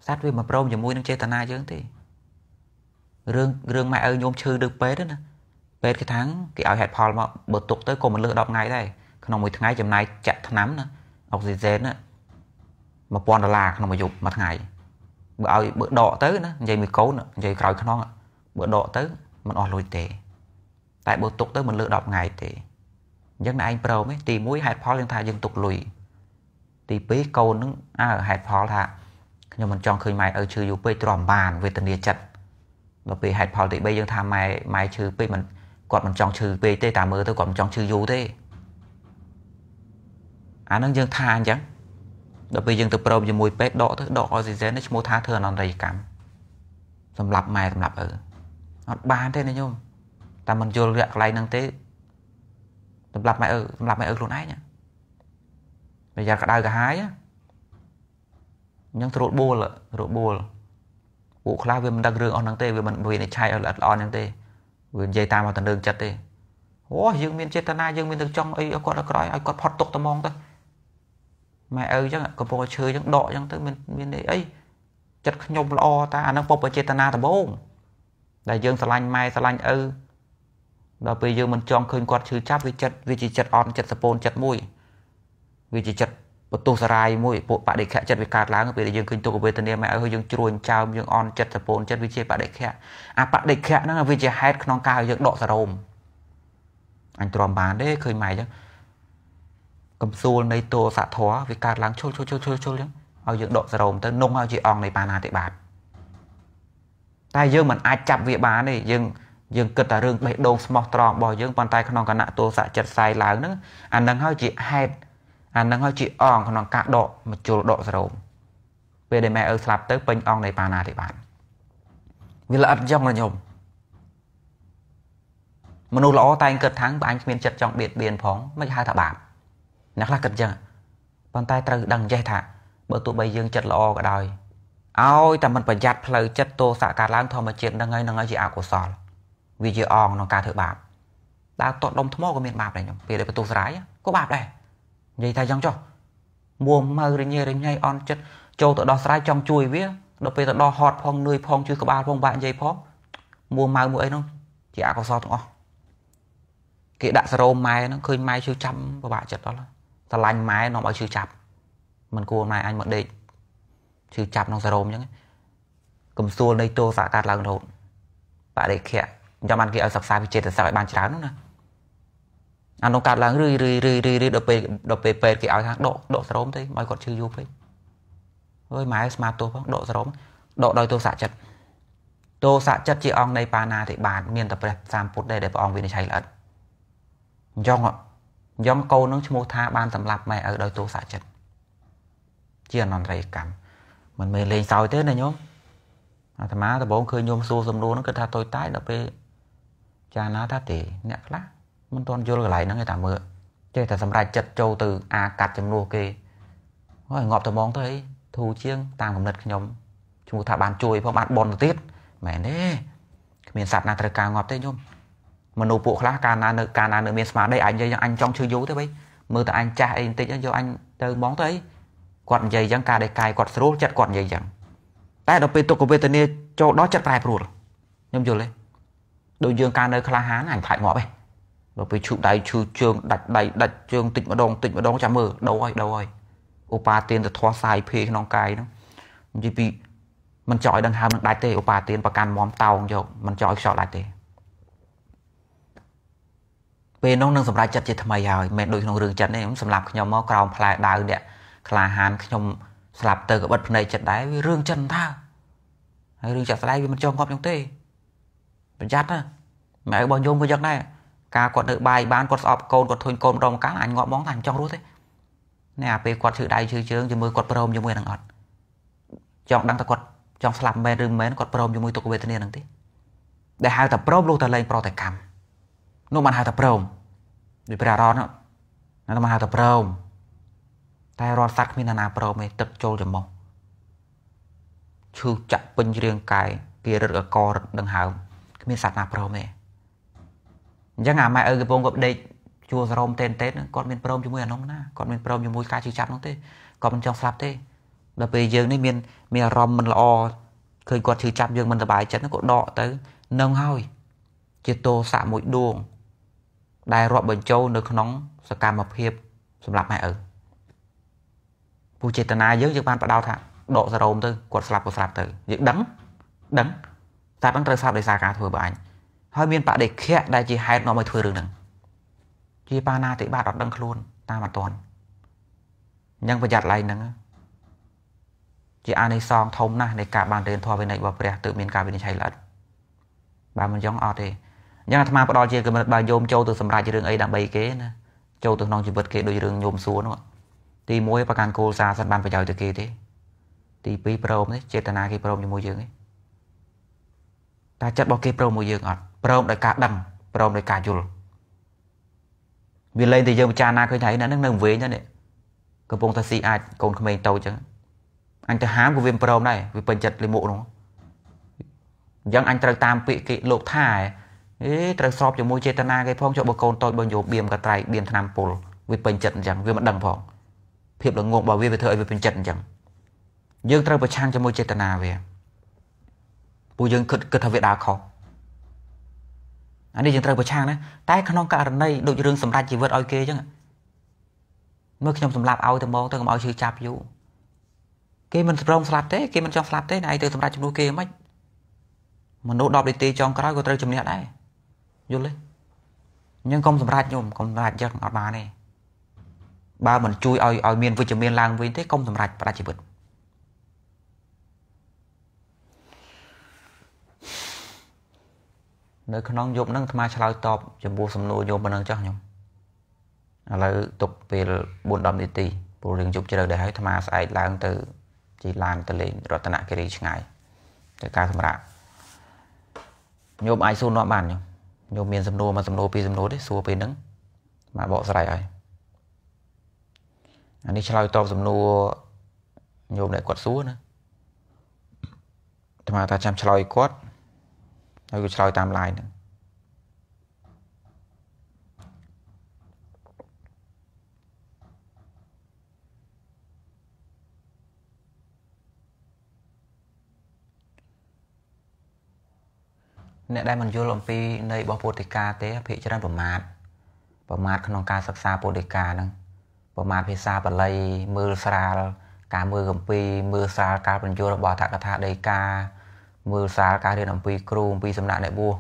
សត្វវាមិនព្រមជាមួយនឹងចេតនាយើងទេរឿងរឿងម៉ែឪញោមឈឺដឹកពេទ្យណាពេទ្យគេថាគេឲ្យហេតុផលមកបើទុកទៅក៏មិនលើស10ថ្ងៃដែរក្នុងមួយថ្ងៃចំណាយចាក់ថ្នាំណាអុកស៊ីហ្សែនណា1000ដុល្លារក្នុងមួយយប់មួយថ្ងៃបើឲ្យបើដកទៅណានិយាយមួយកូននិយាយក្រោយខ្នងបើដកទៅមិនអស់លុយទេ តែបើទុកទៅមិនលើ10ថ្ងៃទេអញ្ចឹងឯងប្រមទី1ហេតុផលយើងថាយើងទុកលុយទី2កូននឹងអើហេតុផលថាខ្ញុំមិនចង់ឃើញម៉ែឪឈឺយូរពេកទ្រាំបានវេទនាចិត្តដល់ពេលហេតុផលទី3យើងថាម៉ែម៉ែឈឺពេកមិនគាត់មិនចង់ឈឺពេកទេតែមើលទៅគាត់មិនចង់ឈឺយូរទេអានឹងយើងថាអញ្ចឹងដល់ពេលយើងទៅប្រមជាមួយពេទ្យដកទៅដកអុកស៊ីហ្សែនឈ្មោះថាធ្វើអនន្តរកម្មសម្រាប់ម៉ែសម្រាប់ឪអត់បានទេណាញោមតែមិនយល់រយៈកន្លែងហ្នឹងទេសម្រាប់ម៉ែឪសម្រាប់ម៉ែឪខ្លួនឯងប្រយ័ត្នក្តៅក្រហាយអញ្ចឹងត្រួតបួលរបួលពួកខ្លះវាមិនដឹងរឿងអស់ហ្នឹងទេវាមិនវានិច្ឆ័យឲ្យល្អល្អហ្នឹងទេវានិយាយតាមអត់ទៅនឹងចិត្តទេអូយើងមានចេតនាយើងមានទឹកចង់អីគាត់ឲ្យក្រោយឲ្យគាត់ផុតទុកត្មងទៅម៉ែឪអញ្ចឹងកំពុងតែឈឺអញ្ចឹងដកអញ្ចឹងទៅមានមានអីចិត្តខ្ញុំល្អតាអានឹងពុបចេតនាដំបូង ដែលយើងស្រឡាញ់ម៉ែស្រឡាញ់ឪដល់ពេលយើងមិនចង់ឃើញគាត់ឈឺចាប់វាចិត្តវាជាចិត្តអន់ចិត្តសពូនចិត្តមួយវាជាចិត្តបន្ទុសរាយមួយពួកបដិខៈចិត្តវាកើតឡើងពេលដែលយើងឃើញទុក្ខវេទនាម៉ែឪយើងជ្រួញចោមយើងអន់ចិត្តសពូនចិត្តវាជាបដិខៈអាបដិខៈហ្នឹងវាជាហេតុក្នុងការឲ្យយើងដកសរោមអញទ្រាំបានទេឃើញម៉ែអញ្ចឹងកំសួលនៃតោសៈធរវាកើតឡើងឈុលឈុលឈុលឈុលឈុលចឹងឲ្យយើងដកសរោមទៅនងឲ្យជាអង្គនៃបាណាតិបាតតែយើងមិនអាចចាប់វាបានទេយើងយើងគិតតែរឿងបេះដូងស្មោះត្រង់របស់យើងប៉ុន្តែក្នុងគណៈទោសៈចិត្តស្ាយឡើងហ្នឹងអានឹងហើយជា ហេតុអានឹងហើយជាអង្គក្នុងការដកមជុលដកសរោមពេលដែលម៉ែឪស្លាប់ទៅ ពេញអង្គនៃបាណាតិបាតវាល្អិតចឹងណាញោមមនុស្សល្អតែងគិតថាអញគ្មានចិត្តចង់បៀតបៀនផងមិនហៅថាបាបអ្នកខ្លះគិតអញ្ចឹងប៉ុន្តែត្រូវដឹងចេះថាបើទោះបីយើងចិត្តល្អក៏ដោយឲ្យតែមិនប្រយ័ត្នផ្លូវចិត្តទោសៈកើតឡើងធម្មជាតិនឹងហើយនឹងឲ្យជាអកុសលវាជាអងក្នុងការធ្វើបាបដើរតត់ដុំថ្មក៏មានបាបដែរខ្ញុំពេលដែលបន្ទុះស្រាយក៏បាបដែរនិយាយថាយ៉ាងចុះមួម៉ៅរញ៉េរញ៉ៃអន់ចិត្តចូលទៅដោះស្រាយចង់ជួយវាដល់ពេលទៅដោះហត់ផងនឿយផងជួយក្បាលផងបាក់និយាយផងមួម៉ៅមួយអីនោះជាអកុសលទាំងអស់គេដាក់សរោមម៉ែហ្នឹងឃើញម៉ែឈឺចាំពិបាកចិត្តដល់ស្រឡាញ់ម៉ែនាំឲ្យឈឺចាប់មិនគួរម៉ែអញមកដេកឈឺចាប់ក្នុងសរោមអញ្ចឹងកំសួលនៃទោសកាត់ឡើងរហូតបរិខៈចាំបានគេឲ្យសិក្សាវិចិត្តសាស្ត្រឲ្យបានច្រើននោះណាអានោះកាត់ឡើងរឿយរឿយរឿយរឿយដល់ពេលដល់ពេលពេទ្យគេឲ្យថាដកដកស្រោមទៅមកគាត់ឈឺយូរពេកអើយម៉ែស្មាទោសផងដកស្រោមដកដោយទោសៈចិត្តទោសៈចិត្តជាអង្គនៃបាណាតិបាតមានតែព្រះសាមពុទ្ធដែរដែលព្រះអង្គវិនិច្ឆ័យល្អិតអញ្ចឹងយ៉ងកូននឹងឈ្មោះថាបានសម្លាប់ម៉ែឪដោយទោសៈចិត្តជាអនន្តរកម្មមិនមែនលេងសើចទេណាញោមអាត្មាដំបូងឃើញញោមសួរសំណួរហ្នឹងគឺថាតូចតាចដល់ពេលចាណាថាទេអ្នកខ្លះមិនទាន់យល់កន្លែងហ្នឹងទេតាមើលចេះតែសម្រាប់ចិត្តចូលទៅអាកាត់ចំនួនគេហើយងាប់តែมองទៅអីធូរជាង តាមកំណត់ខ្ញុំឈ្មោះថាបានជួយផងបានបនទៅទៀតមែនទេគ្មានសัตว์ណាត្រូវការងាប់ទេញោមមនុស្សពួកខ្លះកាលណានៅកាលណានៅមានស្មារតីអញនិយាយយ៉ាងអញចង់ឈឺយូរទេបីមើលតែអញចាស់អីបន្តិចយកអញទៅហ្មងទៅអីគាត់និយាយយ៉ាងការដែលកាយគាត់ស្រួលចិត្តគាត់និយាយយ៉ាងតែដល់ពេលទុក្ខវេទនាចូលដល់ចិត្តប្រែប្រួលខ្ញុំយល់ទេដូចយើងកាលនៅក្លាហានអញខ្លាចងាប់ឯងដល់ពេលឈឺដៃឈឺជើងដាច់ដៃដាច់ជើងតិចម្ដងតិចម្ដងចាំមើលដោឲ្យដោឲ្យឧបាទានទៅធាស់សាយភេក្នុងកាយហ្នឹងនិយាយពីមិនចង់ឲ្យដង្ហើមនឹងដាច់ទេឧបាទានប្រកាន់មមតោងយកមិនចង់ឲ្យខ្យល់ដាច់ទេពេលនោះនឹងសម្រេចចិត្តជាថ្មីហើយមិនដូចក្នុងរឿងចិត្តនេះខ្ញុំសម្លាប់ខ្ញុំមកក្រោមផ្លែដាវនេះក្លាហានខ្ញុំស្លាប់ទៅក្បិតភ្នែកចិត្តដែរវារឿងចិត្តតើហើយរឿងចាក់ស្ដាយវាមិនចង់គប់ខ្ញុំទេប្រយ័ត្នណាម៉ែរបស់យមក៏យ៉ាងដែរការគាត់នៅបាយបានគាត់ស្អប់កូនគាត់ធុញកូនម្ដងម្កាលអញងាប់មកតែមិនចង់រស់ទេនេះអាពេលគាត់ឈឺដៃឈឺជើងជាមួយគាត់ព្រមជាមួយនឹងអត់ចង់ដឹងថាគាត់ចង់ស្លាប់មែនឬមិនមែនគាត់ព្រមជាមួយទុក្ខវេទនានឹងទេដែលហៅថាព្រមលោកតែលែងប្រតិកម្មនោះបានហៅថាព្រមដោយព្រះអរណនោះបានហៅថាព្រម តែរាល់សត្វគ្មានណាព្រមទេទឹកចូលច្រមុះឈឺចាក់ពេញរាងកាយគេរត់កករត់ដឹងហើមគ្មានសត្វណាព្រមទេអញ្ចឹងអាម៉ែឪកំពុងគាត់ដេកជួសរោមតែនតែនគាត់មានព្រមជាមួយអានោះណាគាត់មានព្រមជាមួយការជឿចាប់នោះទេគាត់មិនចង់ស្លាប់ទេដល់ពេលយើង នេះមានមានអារម្មណ៍មិនល្អឃើញគាត់ជឿចាប់យើងមិនសบายចិត្តគាត់ដកទៅនឹងហើយ ជាទោសៈមួយដួងដែលរាប់បញ្ចូលនៅក្នុងសកម្មភាពសម្រាប់ម៉ែឪពូចេតនាយើងយើងបានបដោតថាដកសរោមទៅគាត់ស្លាប់ក៏ស្លាប់ទៅយើងដឹងដឹងតែបងត្រូវស្លាប់ដោយសារការធ្វើបើអញហើយមានបដិខៈដែលជាហេតុនាំឲ្យធ្វើរឿងហ្នឹង ជា បាណាតិបាតអត់ដឹងខ្លួនតាមអត់ទាន់អញ្ចឹងប្រយ័ត្នឡើងហ្នឹងជាអានិសងធំណាស់នៃការបានរៀនធម៌វិន័យរបស់ព្រះទើបមានការវិនិច្ឆ័យល្អិតបើមិនយ៉ាងអត់ទេអញ្ចឹងអាត្មាផ្ដល់ជាកម្រិតបើយោមចូលទៅសម្រាប់រឿងអីដើម្បីគេណាចូលទៅក្នុងជីវិតគេដោយរឿងញោមសួរនោះទី1ប្រកាន់គោលសារសិនបានប្រយោជន៍ទៅគេទេ ទី2ព្រមនេះចេតនាគេព្រមជាមួយយើងទេតែចិត្តរបស់គេព្រមមួយយើងអត់ព្រមដោយការដឹងព្រមដោយការយល់វាលែងតែយើងពិចារណាឃើញថាហ្នឹងនៅវែងទៅនេះកំពុងតែស៊ីអាចកូនក្មេងតូចចឹងអញទៅហាមក៏វាមិនព្រមដែរវាពេញចិត្តលិមុខនោះអញ្ចឹងអញត្រូវតាមពាក្យគេលោកថាឯងអេត្រូវស្របជាមួយចេតនាគេផងចុះបើកូនតូចបើយោបៀមកត្រៃបៀមឆ្នាំពុលវាពេញចិត្តអញ្ចឹងវាមិនដឹងផង ភាពល្ងងរបស់វាវាធ្វើឲ្យវាពេញចិត្តអញ្ចឹងយើងត្រូវប្រឆាំងជាមួយចេតនាវាពួកយើងគិតគិតថាវាដើរខុសអានេះយើងត្រូវប្រឆាំងណាតែក្នុងករណីដូចរឿងសម្រាប់ជីវិតឲ្យគេអញ្ចឹងមើលខ្ញុំសម្លាប់ឲ្យតែមកទៅកុំឲ្យឈឺចាប់យូរគេមិនប្រងស្លាប់ទេគេមិនចង់ស្លាប់ទេតែឯងទៅសម្រាប់ជំនួសគេមិនមនុស្ស10នាទីចុងក្រោយក៏ត្រូវជំនះដែរយល់ទេអញ្ចឹងកុំសម្រាប់ញោមកុំសម្រាប់យើងអត់បានទេបើមិនជួយឲ្យឲ្យមានវិជ្ជមានឡើងវិញទេកុំសម្រាប់ផ្ដាច់ជីវិតនៅក្នុងយប់ហ្នឹងអាត្មាឆ្លើយតបចំពោះសំណួរយប់ប៉ុណ្ណឹងចុះខ្ញុំឥឡូវទុកពេល4-10នាទីព្រោះរឿងយប់ជ្រៅដែរហើយអាត្មាស្អែកឡើងទៅជីឡានទៅលេងរតនគិរីឆ្ងាយ ទៅការសម្រាប់ញោមអាចសួរនាំបានខ្ញុំញោមមានសំណួរមកសំណួរពីសំណួរទេសួរពេលហ្នឹងមកបកស្រាយឲ្យអានេះឆ្លើយតបសំណួរញោមដែលគាត់សួរណាអាត្មាថាចាំឆ្លើយគាត់ហើយក៏ឆ្លើយតាម line ហ្នឹងអ្នកដែលមិនយល់អំពីនៃរបស់ពុទ្ធិកាទេភាគច្រើនប្រមាថប្រមាថក្នុងការសិក្សាពុទ្ធិកាហ្នឹងប្រមាថភាសាបាលីមើលស្រាល ការមើលកម្ពីមើលស្រាលការបញ្យល់របស់អធិកថាដីកាមើលស្រាលការរៀនអំពី គ្រូអំពីសំណាក់អ្នកបួស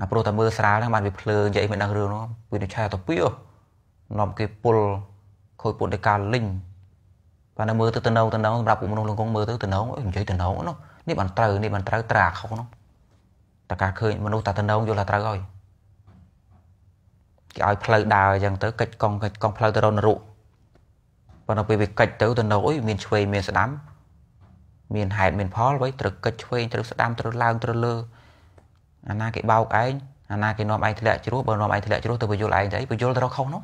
អាព្រោះតែមើលស្រាលហ្នឹងបានវាភ្លើងនិយាយមិនដឹងរឿងនោះវានឹងឆាទៅពីនាំគេពុលខូចពុទ្ធិកាលិញបើនៅមើលទៅតំណងតំណងសម្រាប់ពួកមនុស្សលងគងមើលទៅតំណងនិយាយតំណងនោះនេះបានត្រូវនេះបានត្រូវត្រាខុសនោះតែការឃើញមនុស្សតាតំណងយល់ថាត្រូវហើយគេឲ្យផ្លូវដើរអញ្ចឹងទៅកិច្ចកង់កិច្ចកង់ផ្លូវទៅរនរុប៉ុន្តែពេលវាកិច្ចទៅតំណងអុយមានឆ្វេងមានស្ដាំមានហេតុមានផលໄວត្រូវកិច្ចឆ្វេងត្រូវស្ដាំត្រូវឡើងត្រូវលើ អាណាគេបោកឯងអាណាគេនាំឯងធ្លាក់ជ្រោះបើនាំឯងធ្លាក់ជ្រោះទៅបញ្យល់ឯងស្អីបញ្យល់ទៅរកខុសនោះ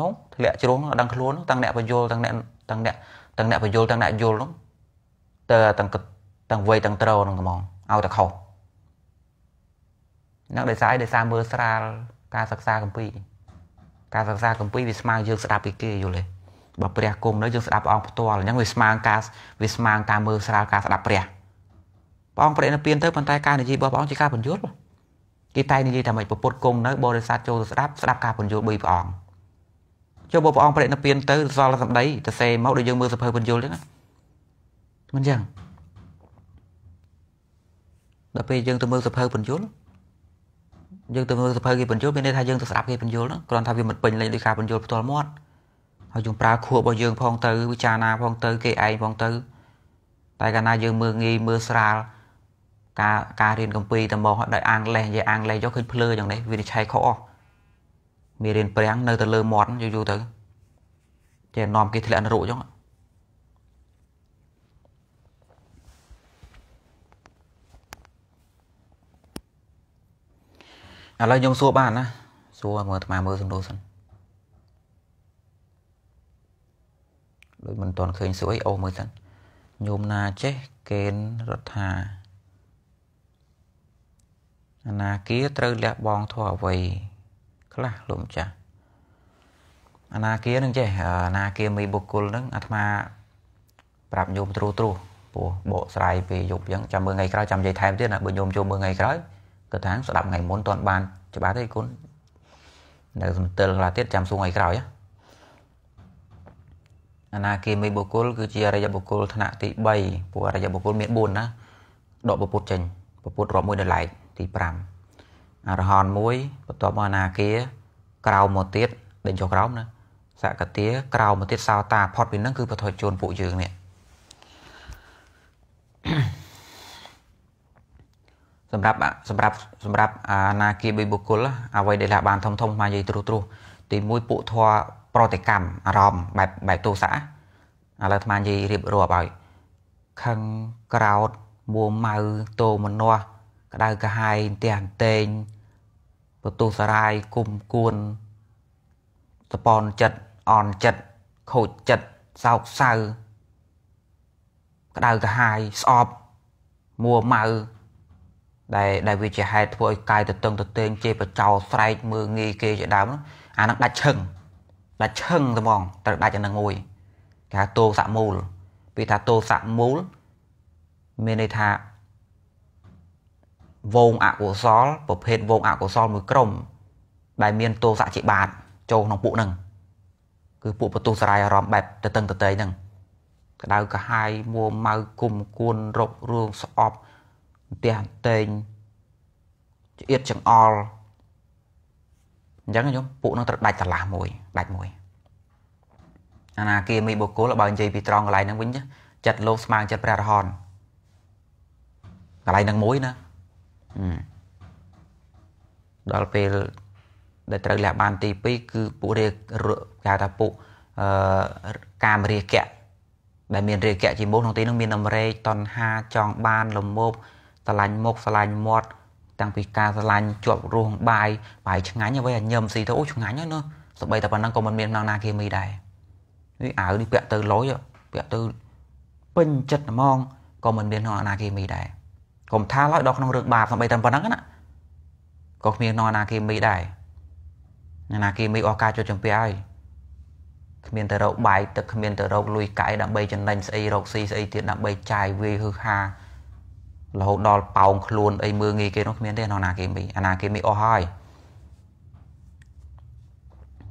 នោះធ្លាក់ជ្រោះនោះអត់ដឹងខ្លួននោះទាំងអ្នកបញ្យល់ទាំងអ្នកទាំងអ្នកទាំងអ្នកបញ្យល់ទាំងអ្នកយល់នោះតើទាំងទាំងវ័យទាំងត្រូវនោះហ្មងឲ្យតែខុសនឹងដោយសារអីដោយសារមើលស្រាលការសិក្សាកម្ពីការសិក្សាកម្ពីវាស្មើយើងស្ដាប់ពីគេយល់ទេបើព្រះគុំនៅយើងស្ដាប់ព្រះអង្គផ្ទាល់អញ្ចឹងវាស្មើការវាស្មើការមើលស្រាលការស្ដាប់ព្រះព្រះអង្គប្រេនិព្វានទៅប៉ុន្តែការនិយាយរបស់ព្រះអង្គជាការបញ្យល់គេតែនិយាយថាម៉េចប្រពុតគុំនៅបរិស័ទចូលទៅស្ដាប់ស្ដាប់ការបញ្យល់បីព្រះអង្គចូលបើព្រះអង្គប្រេនិព្វានទៅ សល់សម្ដីទៅសេមកដូចយើងមើលសភើបញ្យល់អញ្ចឹងមិនអញ្ចឹងដល់ពេលយើងទៅមើលសភៅបញ្យលយើងទៅមើលសភៅគេបញ្យលមានន័យថាយើងទៅស្ដាប់គេបញ្យលហ្នឹងគ្រាន់ថាវាមិនពេញលេខដោយការបញ្យលផ្ទាល់មាត់ហើយយើងប្រើខួររបស់យើងផងទៅវិចារណាផងទៅគេឯងផងទៅ តែកាលណាយើងមើលងាយមើលស្រាលការការរៀនកម្ពីតមកដោយអាំងលេសនិយាយអាំងលេសយកឃើញភ្លើយ៉ាងនេះវានិច្ឆ័យខុសអស់មានរៀនប្រាំងនៅទៅលើមាត់យូរយូរទៅចេះនាំគេធ្លាក់នរកចឹងឥឡូវខ្ញុំសួរបានណាសួរមើលអាត្មាមើលសំដូរសិនដូចមិនទាន់ឃើញសួរអីអូមើលសិនញោមណាចេះកេនរដ្ឋាអាណាគាត្រូវលះបង់ធម៌អ្វីខ្លះលោកម្ចាស់អាណាគានឹងចេះអាណាគាមីបុគ្គលនឹងអាត្មាប្រាប់ញោមទ្រូទ្រូព្រោះបកស្រាយពេលយប់អញ្ចឹងចាំមើលថ្ងៃក្រោយចាំនិយាយថែមទៀតណាបើញោមចូលមើលថ្ងៃក្រោយទៅថាស្ដាប់ថ្ងៃមុនតន់បានច្បាស់ទេគុណនៅសំទិលខ្លះទៀតចាំសួងឲ្យក្រោយអនាគមីបុគ្គលគឺជាអរិយបុគ្គលថ្នាក់ទី3ព្រោះអរិយបុគ្គលមាន4ណាដកពពុទ្ធចេញពពុទ្ធរាប់មួយ ដល់ឡែកទី5អរហន្ត1បន្ទាប់មកអនាគាក្រោមមកទៀតដេញចុះក្រោមណាសកតាក្រោមមកទៀតសោតាផុតពីនឹងគឺពធជនពួកយើងនេះ Mm-hmm. សម្រាប់សម្រាប់សម្រាប់អាណាគារបីបុគ្គលអ្វីដែលថាបានធំធំមកនិយាយត្រុសត្រុសទី1ពួកធွာប្រតិកម្មអារម្មណ៍បែបបែបទោសៈឥឡូវអាត្មានិយាយរៀបរាប់ឲ្យខឹងក្រោតមួម៉ៅតោមនាស់ក្តៅកាហាយអន្ទះអន្ទែងបទុសរាយគុំគួនតពនចិត្តអន់ចិត្តខូចចិត្តសោកសៅក្តៅកាហាយស្អប់មួម៉ៅដែលដែលវាជាហេតុធ្វើឲ្យកាយទៅតឹងទៅទែងជេរបចោស្រែកមើងងាយគេជាដើមហ្នឹងអាហ្នឹងដាច់ឈឹងដាច់ឈឹងហ្មងត្រូវដាច់អាហ្នឹងមួយគេហៅតោសៈមូលពីថាតោសៈមូលមានន័យថាវងអកុសលប្រភេទវងអកុសល មួយក្រុមដែលមានទោសៈជាបាតចូលក្នុងពួកហ្នឹងគឺពួកបទុសរាយអារម្មណ៍បែបតឹងតតែងហ្នឹងក្តៅកាហាយមួម៉ៅគុំគួនរົບរឿងស្អប់ផ្ទះតែងឆ្អៀតចង្អល់អញ្ចឹងខ្ញុំពួកនឹងត្រូវដាច់ស្រឡះមួយដាច់មួយអាណាគាមីបុគ្គលបើនិយាយពីត្រង់កន្លែងហ្នឹងវិញចិត្តលោកស្មើចិត្តព្រះរហន្តកន្លែងហ្នឹងមួយណាដល់ពេលដែលត្រូវលះបានទី2គឺពួករាគេថាពួកអឺកាមរាគៈដែលមានរាគៈជាមូលក្នុងទីនោះមានអំរេកតណ្ហាចង់បានលំមប់ស្រឡាញ់មុខស្រឡាញ់មាត់តាំងពីការស្រឡាញ់ជាប់រសបាយបាយឆ្ងាញ់អ្វីឲ្យញឹមស៊ីទៅអូឆ្ងាញ់ណាស់សម្បីតែប៉ុណ្ណឹងក៏មិនមានណាណាគេមីដែរនេះអាវនេះពាក់ទៅលយពាក់ទៅពេញចិត្តហ្មងក៏មិនមានណាណាគេមីដែរកុំថាឡើយដល់ក្នុងរឿងបាបសម្បីតែប៉ុណ្ណឹងណាក៏គ្មានណាណាគេមីដែរណាណាគេមីអស់ការចុចចម្ពាហើយគ្មានទៅរកបាយទឹកគ្មានទៅរកលុយកាយដើម្បីចំណេញស្អីរកស៊ីស្អីទៀតដើម្បីចាយវាយហឺហារហូតដល់ប៉ោងខ្លួនអីមើងងាយគេនោះគ្មានទេនៅណាគេមីអាណាគេមីអស់ហើយ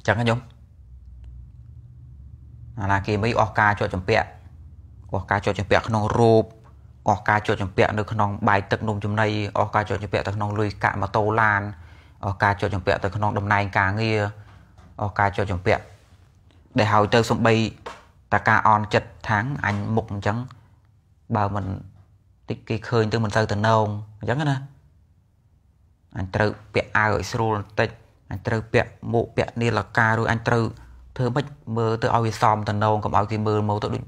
ចឹងខ្ញុំអាណាគេមីអស់ការជាប់ចម្ពាក់អស់ការជាប់ចម្ពាក់ក្នុងរូបអស់ការជាប់ចម្ពាក់នៅក្នុងបាយទឹកនំចំណីអស់ការជាប់ចម្ពាក់ទៅក្នុងលុយកាក់ម៉ូតូឡានអស់ការជាប់ចម្ពាក់ទៅក្នុងតំណែងការងារអស់ការជាប់ចម្ពាក់ដែលហើយទៅសំបី តាការអន់ចិត្តថាងអញមុខអញ្ចឹងបើមិនតិចគេឃើញទៅមិនទៅតំណងអញ្ចឹងណាអញត្រូវពាក់អាវឲ្យស្រួលបន្តិចអញត្រូវពាក់មួកពាក់នាឡិកាឬអញត្រូវធ្វើមិនមើលទៅឲ្យវាសមតំណងកុំឲ្យគេមើលមកទៅដូចដូច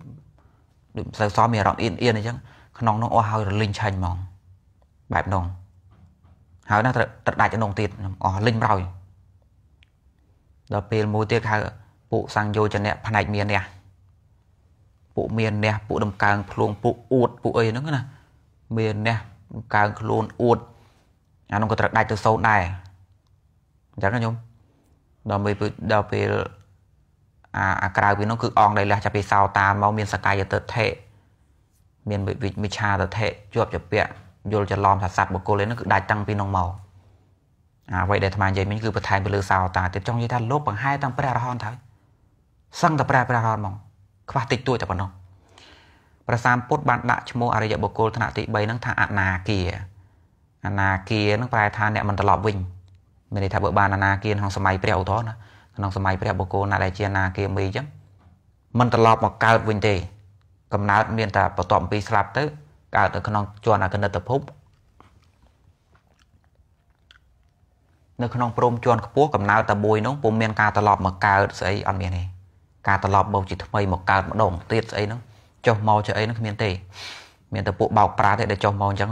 មិនសូវសមមានអារម្មណ៍អៀនអៀនអញ្ចឹងក្នុងនោះអស់ហើយរលិញឆាញ់ហ្មងបែបនោះហើយណាត្រូវត្រដាច់ក្នុងទៀតអស់លិញប្រោយដល់ពេលមួយទៀតហៅពួកសង្យោចនៈផ្នែកមានអ្នកពួកមានអ្នកពួកដំកើងភ្លួងពួកអួតពួកអីហ្នឹងណាមានអ្នកកើងខ្លួនអួតអានោះក៏ត្រូវដាច់ទៅសូនដែរអញ្ចឹងណាញោមដល់ពេលដល់ពេលអាអាក្រៅពីនោះគឺអងដែលលះចាប់ពីសោតាមកមានសកាយតិថិមានវិមិឆាតិថិជាប់ជាពាក់យល់ច្រឡំថាសត្វបុគ្គលឯនោះគឺដាច់តាំងពីនោះមកអាអ្វីដែលអាត្មានិយាយមិញគឺបន្ថែមទៅលើសោតាទៀតចង់និយាយថាលោកបង្ហាយតាំងព្រះអរហន្តហើយសឹងតែព្រះព្រះអរហន្តមកខ្វះតិចតួចតែប៉ុណ្ណោះប្រសាមពុទ្ធបានដាក់ឈ្មោះអរិយបុគ្គលថ្នាក់ទី3ហ្នឹងថាអនាគាអនាគាហ្នឹងប្រែថាអ្នកមិនត្រឡប់វិញមានន័យថាបើបានអនាគាក្នុងសម័យព្រះឧទោសណាក្នុងសម័យព្រះបុគ្គលណាដែលជាអនាគាមីអញ្ចឹងមិនត្រឡប់មកកើតវិញទេ កំណើត មានតែបន្ទាប់ពីស្លាប់ទៅ កើតនៅក្នុងជាន់អកនិតភពនៅក្នុងព្រមជាន់ខ្ពស់កំណើតតែមួយនោះពុំមានការត្រឡប់មកកើតស្អីអត់មានទេការត្រឡប់មកជាថ្មីមកកើតម្ដងទៀតស្អីហ្នឹងចុះមកជាអីនោះគ្មានទេមានតែពួកបោកប្រាទេដែលចុះមកអញ្ចឹង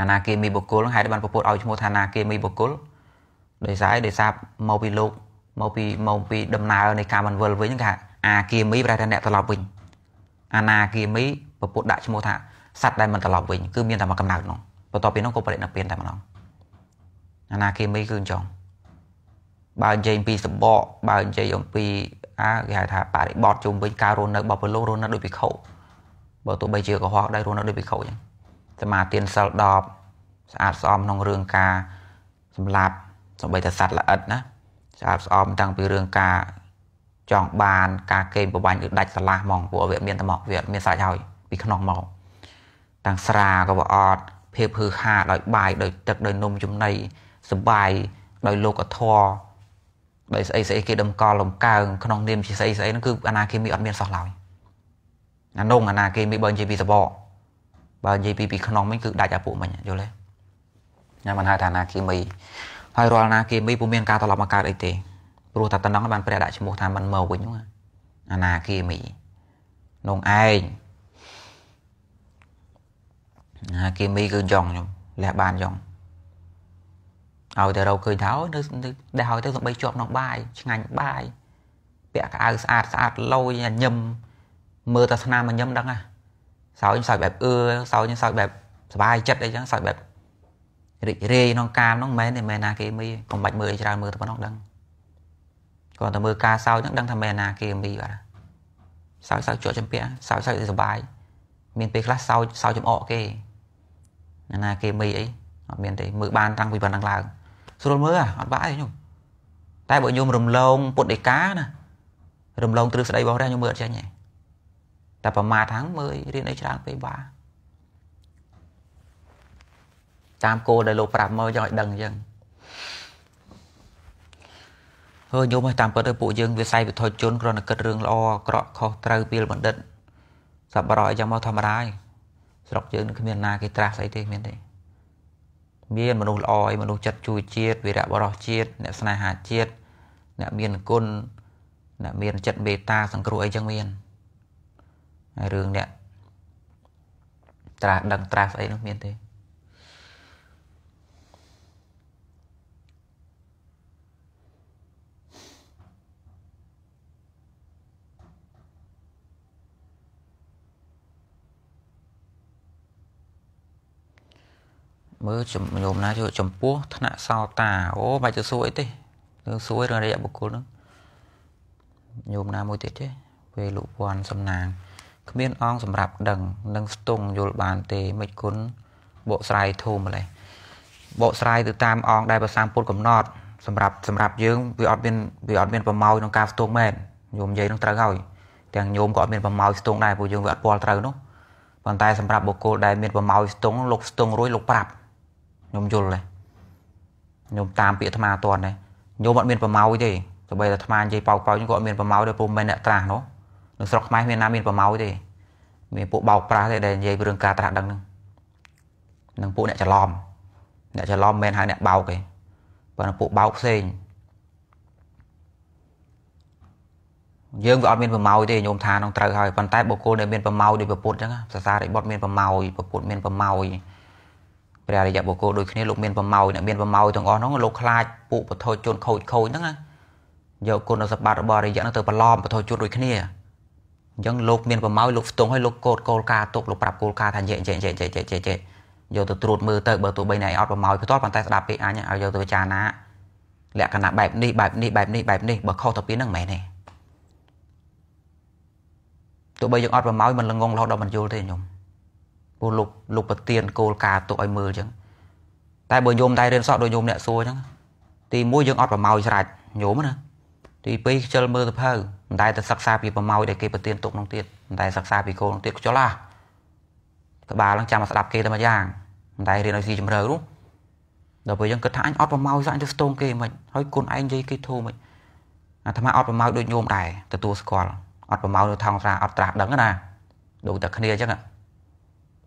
អាណាគេមីបុគ្គលហេតុបានពពុតឲ្យឈ្មោះថាអាណាគេមីបុគ្គលដោយសារអីដោយសារមកពីលោកមកពីមកពីដំណើរនៃការមិនវិលវិញគេថាអាគីមីប្រែថាអ្នកត្រឡប់វិញអាណាគីមីពពុតដាក់ឈ្មោះថាសត្វដែលមិនត្រឡប់វិញគឺមានតែមកកំណើតនោះបន្ទាប់ពីនោះក៏បរិនិព្វានតែម្ដងអាណាគីមីគឺអញ្ចឹងបើនិយាយអំពីសបកបើនិយាយអំពីតើគេហៅថាបរិបទជុំវិញការរស់នៅរបស់ពលករស់នៅដោយពិខុបើទោះបីជាកុហកដែររស់នៅដោយពិខុចឹងសមាទានសិល10ស្អាតស្អំក្នុងរឿងការសម្លាប់សម្បីតែសត្វល្អិតណាស្អាតស្អំតាំងពីរឿងការចង់បាន ការកេងប្រវាញ់ឬដាច់ស្រឡះហ្មងព្រោះវា មានតែមកវា មានសាច់ហើយពីក្នុងមកទាំងស្រាក៏វាអត់ភាពហឺហាដោយបាយដោយទឹកដោយនំចំណីសបាយដោយលោកធម៌បីស្អីស្អីគេដំកល់លំកើងក្នុងនាមជាស្អីស្អីហ្នឹងគឺអាណាគេមីអត់មានសោះឡើយអានងអាណាគេមីបើនិយាយពីសបកបើនិយាយពីពីក្នុងវិញគឺ ដាច់អាពួកមិញយល់ទេខ្ញុំមិនហៅថាអាណាគេមីហើយរាល់អាណាគេមីពុំមានការត្រឡប់មកកើតអីទេព្រោះតែតំណងបានព្រះដាក់ឈ្មោះថាមិនមកវិញហ្នឹងអាណាគេមីនងឯងអាណាគេមីគឺយ៉ងខ្ញុំលះបានយ៉ងឲ្យតែរកឃើញថាអូនៅដែលឲ្យទៅសំបីជាប់ក្នុងបាយឆ្ងាញ់បាយពាក់កៅអៅស្អាតស្អាតលយញញឹមមើលតែស្នាមញញឹមដឹងហ่ะសើញសើចបែបអឺសើញសើចបែបសบายចិត្តអីចឹងសើចបែបរីករាយក្នុងការហ្នឹងមិនមែនទេមិនណាគេមីកុំបាច់មើលអីច្រើនមើលតែប៉ុណ្ណឹងដឹងគាត់តែមើលការសើចហ្នឹងដឹងថាមិនណាគេមីបាទសើចសើចជាប់ចម្ពាក់សើចសើចសบายមានពេលខ្លះសើចសើចចំអកគេណាគេមីអីអត់មានទេមើលបានតាំងពីប៉ុណ្ណឹងឡើងស្រួលមើលអត់បាក់ទេខ្ញុំតែបើខ្ញុំរំលង ពុទ្ធដីកាណា រំលងទ្រឹស្ដីរបស់ព្រះខ្ញុំមើលអត់ចេញទេតែប្រមាថហ្នឹងមើលរៀនអីច្រើនពេកបាទតាមគោលដែលលោកប្រាប់មកចង់ឲ្យដឹងអញ្ចឹងហើយញោមឲ្យតាមពិតទៅពួកយើងវាស័យវិធជនគ្រាន់តែគិតរឿងល្អអាក្រក់ខុសត្រូវពីលបណ្ឌិតសប្បុរសអីចឹងមកធម្មតាឯងស្រុកយើងគ្មានណាគេត្រាស់អីទេគ្មានទេមានមនុស្សល្អអីមនុស្សចិត្តជួយជាតិវីរៈបរោះជាតិអ្នកស្នេហាជាតិអ្នកមានគុណអ្នកមានចិត្តមេត្តាសង្គ្រោះអីចឹងមានហើយរឿងអ្នកត្រាស់ដឹងត្រាស់អីនោះមានទេមើលញោមណាជួយចំពោះថ្នាក់សោតាអូបាច់ទៅសួរអីទេនឹងសួររឿងរយៈបុគ្គលនឹងញោមណាមួយទៀតទេពេលលោកពាន់សំណាងគ្មានអងសម្រាប់ដឹងនិងស្ទង់យល់បានទេមិនគុណបកស្រាយធូរម្លេះបកស្រាយទៅតាមអងដែលប្រសាងពុតកំណត់សម្រាប់សម្រាប់យើងវាអត់មានវាអត់មានប្រម៉ោយក្នុងការស្ទង់មែនញោមនិយាយនឹងត្រូវហើយទាំងញោមក៏អត់មានប្រម៉ោយស្ទង់ដែរព្រោះយើងវាអត់ពាល់ត្រូវនោះប៉ុន្តែសម្រាប់បុគ្គលដែលមានប្រម៉ោយស្ទង់លោកស្ទង់រួយលោកប្រាប់ខ្ញុំយល់ដែរខ្ញុំតាមពាក្យអាត្មាអត់ទាន់ដែរខ្ញុំអត់មានប្រម៉ោយទេទោះបីតែអាត្មានិយាយប៉ោកប៉ោកខ្ញុំក៏អត់មានប្រម៉ោយដែរពុំមែនអ្នកត្រាស់នោះនៅស្រុកខ្មែរមានណាមានប្រម៉ោយទេមានពួកបោកប្រាស់ទេដែលនិយាយពីរឿងការត្រាស់ដឹងហ្នឹងនឹងពួកអ្នកច្រឡំអ្នកច្រឡំមិនហៅអ្នកបោកទេប៉ុន្តែពួកបោកផ្សេងយើងវាអត់មានប្រម៉ោយទេញោមថានឹងត្រូវហើយប៉ុន្តែបុគ្គលដែលមានប្រម៉ោយដោយប្រពុតអញ្ចឹងសាសារិបុតមានប្រម៉ោយប្រពុតមានប្រម៉ោយព្រះរិយបុគ្គលដូចគ្នាលោកមានប្រម៉ោយអ្នកមានប្រម៉ោយទាំងអស់ហ្នឹងលោកខ្លាចពួកពធជនខូចខូចហ្នឹងណាយកគុណសម្បត្តិរបស់រិយៈហ្នឹងទៅប្រឡំពធជនដូចគ្នាអញ្ចឹងលោកមានប្រម៉ោយលោកស្ទង់ឲ្យលោកកោតគោលការណ៍ទុកលោកប្រាប់គោលការណ៍ថាយេយេយេយេយេយេយកទៅត្រួតមើលទៅបើទោះបីណៃអត់ប្រម៉ោយផ្ទាល់ប៉ុន្តែស្ដាប់ពេកអញឲ្យយកទៅពិចារណាលក្ខណៈបែបនេះបែបនេះបែបនេះបែបនេះបើខុសទៅពីហ្នឹងមិនមែនទេទោះបីយើងអត់ប្រម៉ោយមិនល្ងងរហូតដល់មិនយល់ទេខ្ញុំព្រោះលោកលោកប្រទៀនគោលការណ៍ទុកឲ្យមើលអញ្ចឹងតែបើញោមតែរៀនសក់ដោយញោមអ្នកសួរអញ្ចឹងទី1យើងអត់ប្រម៉ោយស្រាច់ញោមណាទី2ខ្ជិលមើលទៅភៅមិនដែលតែសិក្សាពីប្រម៉ោយដែលគេប្រទៀនទុកនោះទៀតមិនដែលសិក្សាពីគោលនោះទៀតខ្ជិលឡាក្បាលនឹងចាំមកស្ដាប់គេតែមួយយ៉ាងមិនដែលរៀនឲ្យស៊ីជម្រៅនោះដល់ពេលយើងគិតថាអញអត់ប្រម៉ោយស្រាច់ទៅស្ទងគេមិនហើយគុណឯងនិយាយគេធូរមិនអាត្មាអត់ប្រម៉ោយដូចញោមដែរទទួលស្គាល់អត់ប្រម៉ោយនៅថងស្រាអត់ត្រាស់ដឹងណាដូចតែគ្នាអញ្ចឹងណា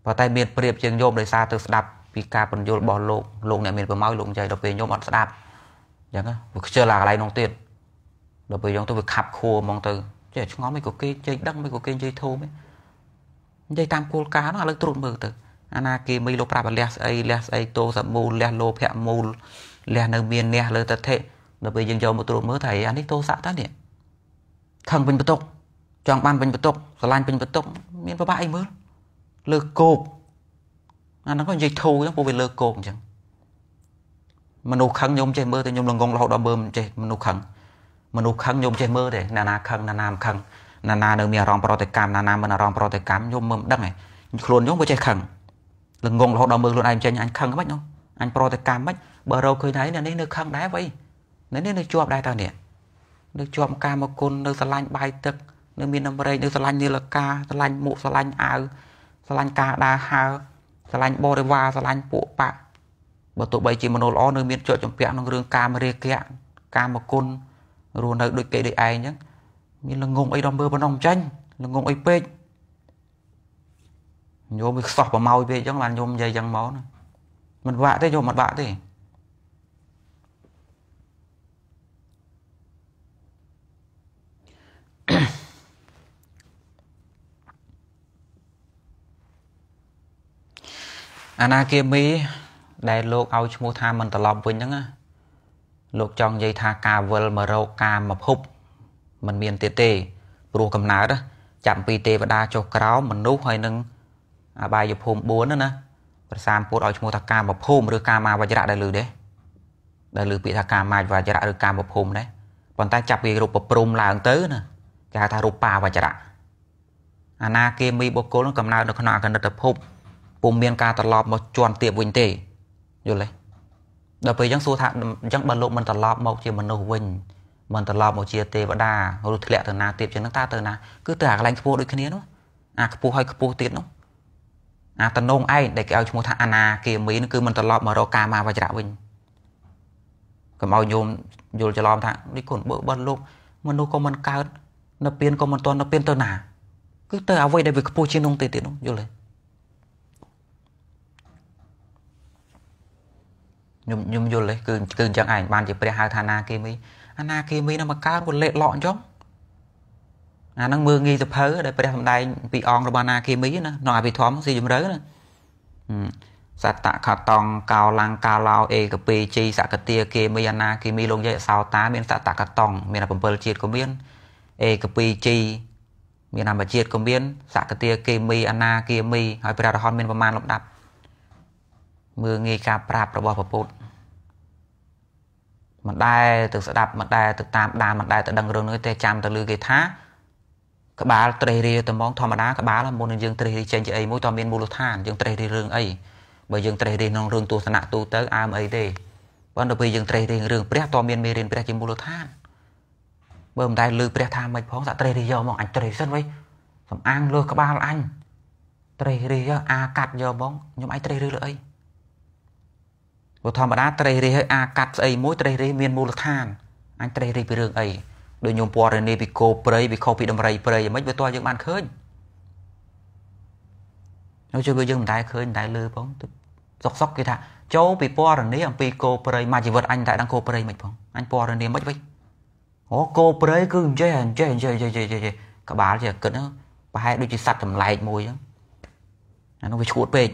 ប៉ុន្តែមានប្រៀបជាងញោមដោយសារទៅស្ដាប់ពីការបញ្យលរបស់លោកលោកអ្នកមានប្រម៉ោយលោកចៃដល់ពេលញោមអត់ស្ដាប់អញ្ចឹងវាខ្ជិលអាកន្លែងនោះទៀតដល់ពេលយើងទៅវាខាប់ខួរហ្មងទៅចេះឆ្ងល់មិនក៏គេចេះដឹងមិនក៏គេចេះធូមនិយាយតាមគោលការណ៍ហ្នឹងឥឡូវត្រួតមើលទៅអាណាគេមីលោកប្រាប់លះស្អីលះស្អីតោសមូលលះលោភៈមូលលះនៅមានអ្នកលើតថេដល់ពេលយើងយកមកត្រួតមើលថាអានេះតោសៈតានេះខឹងពេញបន្ទុកចង់បានពេញបន្ទុកស្រឡាញ់ពេញបន្ទុក មានប្របាក់អីមើលលើគោកអាហ្នឹងក៏និយាយធូរចឹងពួកវាលើគោកអញ្ចឹងមនុស្សខឹងខ្ញុំចេះមើលតែខ្ញុំល្ងងរហូតដល់មើលចេះមនុស្សខឹងមនុស្សខឹងខ្ញុំចេះមើលទេណាណាខឹងណាណាមិនខឹងណាណានៅមានអារម្មណ៍ប្រតិកម្មណាណាមិនអារម្មណ៍ប្រតិកម្មខ្ញុំមើលមិនដឹងឯងខ្លួនខ្ញុំក៏ចេះខឹងល្ងងរហូតដល់មើលខ្លួនឯងចេញអញខឹងមិនហ្នឹងអញប្រតិកម្មមិនបើរកឃើញថានេះនៅខឹងដែរវៃនេះនៅជាប់ដែរតើនេះនៅជាប់កាមគុណនៅស្រឡាញ់បាយទឹកនៅមានដំរែកនៅស្រឡាញ់នីលកាស្រឡាញ់មួកស្រឡាញ់អាវស្រឡាញ់ការដើរហើរស្រឡាញ់បរិវារស្រឡាញ់ពួកបកបើទោះបីជាមនុស្សល្អនៅមានជាប់ចម្ពាក់ក្នុងរឿងកាមរាគៈកាមគុណរស់នៅដូចគេដូចឯងអញ្ចឹងមានល្ងងអីដល់មើលប៉ុណ្ណោះមិនចាញ់ល្ងងអីពេកញោមវាខ្សោះប្រម៉ោយពេកអញ្ចឹងបានញោមនិយាយអញ្ចឹងមកមិនបាក់ទេញោមមិនបាក់ទេអាណាគាមីដែលលោកឲ្យឈ្មោះថាមិនត្រឡប់វិញហ្នឹងណាលោកចង់និយាយថាការវិលមករកកាមភពมันមានទៀតទេព្រោះកំណើតចាប់ពីទេវតាចុះក្រោមមនុស្សហើយនឹងអបាយភូមិ4ណាប្រសាមពុទ្ធឲ្យឈ្មោះថាកាមភូមិឬកាមាវជ្រៈដែលឮទេដែលឮពាក្យថាកាមាវជ្រៈឬកាមភូមិដែរប៉ុន្តែចាប់ពីរូបព្រំឡើងទៅណាគេហៅថារូបាវជ្រៈអាណាគេមីបុគ្គលកំណើតនៅក្នុងអកនិតភពពុំមានការត្រឡប់មកជន់ទៀបវិញទេយល់ទេដល់ពេលអញ្ចឹងសួរថាអញ្ចឹងបើលោកមិនត្រឡប់មកជាមនុស្សវិញមិនត្រឡប់មកជាទេវតាឬធ្លាក់ទៅណាទៀតជាងហ្នឹងតើទៅណាគឺទៅអាកន្លែងខ្ពស់ដូចគ្នានោះអាខ្ពស់ហើយខ្ពស់ទៀតនោះអាតំណងឯងដែលគេឲ្យឈ្មោះថាអនាគាមីនោះគឺមិនត្រឡប់មករកកាមាវជ្រៈវិញកុំឲ្យញោមយល់ច្រឡំថានេះគុណបើបាត់លោក មនុស្សក៏មិនកើតនៅពៀនក៏មិនតន់នៅពៀនទៅណាគឺទៅអ្វីដែលវាខ្ពស់ជាងនោះទេទៀតនោះយល់ទេខ្ញុំខ្ញុំយល់ទេគឺគឺអញ្ចឹងឯងបានជាព្រះហៅថាណាគេមីអាណាគេមីនឹងមកកើតពលិកលក់អញ្ចឹងអាហ្នឹងមើងងាយសភៅដែលព្រះសម្ដែងពីអង្គរបស់ណាគេមីណាក្នុងអភិធម្មស៊ីជំរឿណាសត្តខតងកោលង្កាឡោអេកពេជីសកទាគេមីអាណាគេមីលោកយាយអសោតាមានសត្តខតងមាន7ជាតិក៏មានអេកពេជីមានអាមជាតិក៏មានសកទាគេមីអាណាគេមីហើយព្រះរហន្តមានប្រមាណលំដាប់មើលងាយការប្រាប់របស់ព្រះពុទ្ធមិនដែលទៅស្ដាប់មិនដែលទៅតាមដានមិនដែលទៅដឹងរឿងនោះទេចាំទៅលើគេថាក្បាលត្រេះរាតែមកធម្មតាក្បាលមុននឹងយើងត្រេះរាចេញជាអីមួយតើមានមូលដ្ឋានយើងត្រេះរារឿងអីបើយើងត្រេះរាក្នុងរឿងទស្សនៈទូទៅអើមអីទេប៉ុន្តែពេលយើងត្រេះរារឿងព្រះតើមានមេរៀនព្រះជាមូលដ្ឋានបើមិនដែលលើព្រះថាមិនផងសាក់ត្រេះរាយកមកអញត្រេះសិនវិញសំអាងលើក្បាលអញត្រេះរាអាកាត់យកមកខ្ញុំអាចត្រេះរាលើអីព្រោះធម្មតាត្រីរេះឲ្យអាកាត់ស្អីមួយត្រីរេះមានមូលដ្ឋានអញត្រីរេះពីរឿងអីដូចញោមពណ៌រនីពីគោព្រៃពីខុសពីដំរីព្រៃមិនបើតើយើងបានឃើញនៅជួយយើងមិនដែលឃើញមិនដែលលឺផងសុកសុកគេថាចូលពីពណ៌រនីអំពីគោព្រៃមកជីវិតអញតែដឹងគោព្រៃមិនផងអញពណ៌រនីមិនវិញអូគោព្រៃគឺអញ្ចេះអញ្ចេះអញ្ចេះអញ្ចេះអញ្ចេះក្បាលជាគិតប្រហែលដូចជាសត្វចម្លែកមួយហ្នឹងអានោះវាឈួតពេក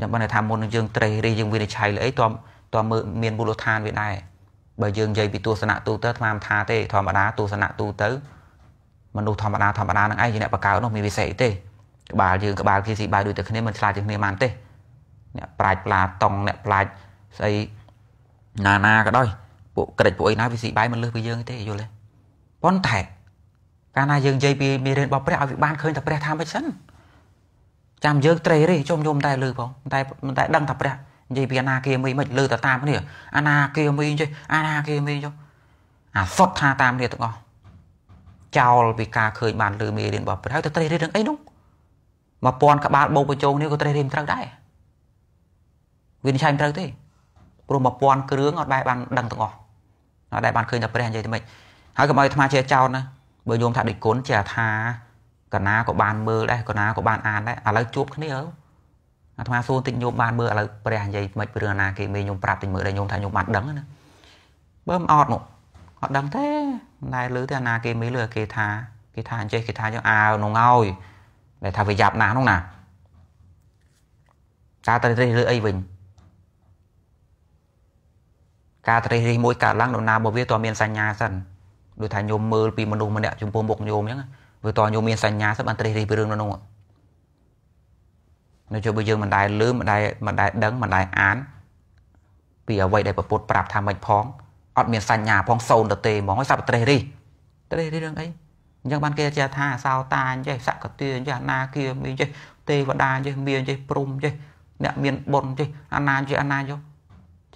ចាំបានថាមុននឹងយើងត្រេះរីយើងវិនិច្ឆ័យលើអីតើតើមើលមានមូលដ្ឋានវាដែរបើយើងនិយាយពីទស្សនៈទូទៅថ្មថាទេធម្មតាទស្សនៈទូទៅមនុស្សធម្មតាធម្មតានឹងឯងជាអ្នកបកកើតនោះមានវិសេសទេក្បាលយើងក្បាលគេស៊ីបាយដូចតែគ្នាមិនឆ្លាតជាងគ្នាបានទេអ្នកប្រាជ្ញផ្លាតង់អ្នកប្រាជ្ញស្អីណាណាក៏ដោយពួកក្រិចពួកអីណាវាស៊ីបាយមិនលើសពីយើងទេយល់ទេប៉ុន្តែកាលណាយើងនិយាយពីមេរៀនរបស់ព្រះឲ្យវាបានឃើញថាព្រះថាមិនសិនចាំយើងត្រីរេជុំយំតែលើផងតែតែដឹងថាព្រះនិយាយពីអនាគាមីមិនលើទៅតាមគ្នាអនាគាមីចេះអនាគាមីចុះអាសុតថាតាមគ្នាទាំងអស់ចោលពីការឃើញបានលើមេរៀនរបស់ព្រះហើយទៅត្រីរេរឿងអីនោះ1000ក្បាលបោកបញ្ចូលគ្នាក៏ត្រីរេមិនត្រូវដែរវានិច្ឆ័យមិនត្រូវទេព្រោះ1000គ្រឿងអត់ដែរបានដឹងទាំងអស់អត់ដែរបានឃើញថាព្រះនិយាយទៅម៉េចហើយកុំឲ្យអាត្មាជាចោតណាបើយមថាដូចគុណជាថាកណាក៏បានមើលដែរកណាក៏បានអានដែរឥឡូវជួបគ្នាអើអាត្មាសួរតិចញោមបានមើលឥឡូវព្រះនិយាយមិនព្រឹងណាគេមេញោមប្រាប់តិចមើលដែរញោមថាញោមបានដឹងណាបើមិនអត់មកអត់ដឹងទេណែលើទេអាណាគេមេលើគេថាគេថាអញ្ចេះគេថាយើងអាវនងហើយដែលថាវាយ៉ាប់ណាស់នោះណាការត្រេះរិះលើអីវិញការត្រេះរិះមួយកើតឡើងដំណើររបស់វាតើមានសញ្ញាសិនដូចថាញោមមើលពីមនុស្សម្នាក់ចំពោះមុខញោមអញ្ចឹងព្រោះតញោមមានសញ្ញាសឹកបានត្រេះរិះពីរឿងនោះនោះនៅជួយបើយើងមិនដែលលឺមិនដែលមិនដែលដឹងមិនដែលអានពីអ្វីដែលប្រពុតប្រាប់ថាមិនផងអត់មានសញ្ញាផងសូនទៅទេហ្មងហើយសាប់ត្រេះរិះត្រេះរិះរឿងអីអញ្ចឹងបានគេចេះថាសោតាអញ្ចេះសក្កទាអញ្ចេះអាណាគាមានអញ្ចេះទេវតាអញ្ចេះមានអញ្ចេះព្រំអញ្ចេះអ្នកមានបុណ្យអញ្ចេះអាណាអញ្ចេះអាណាយក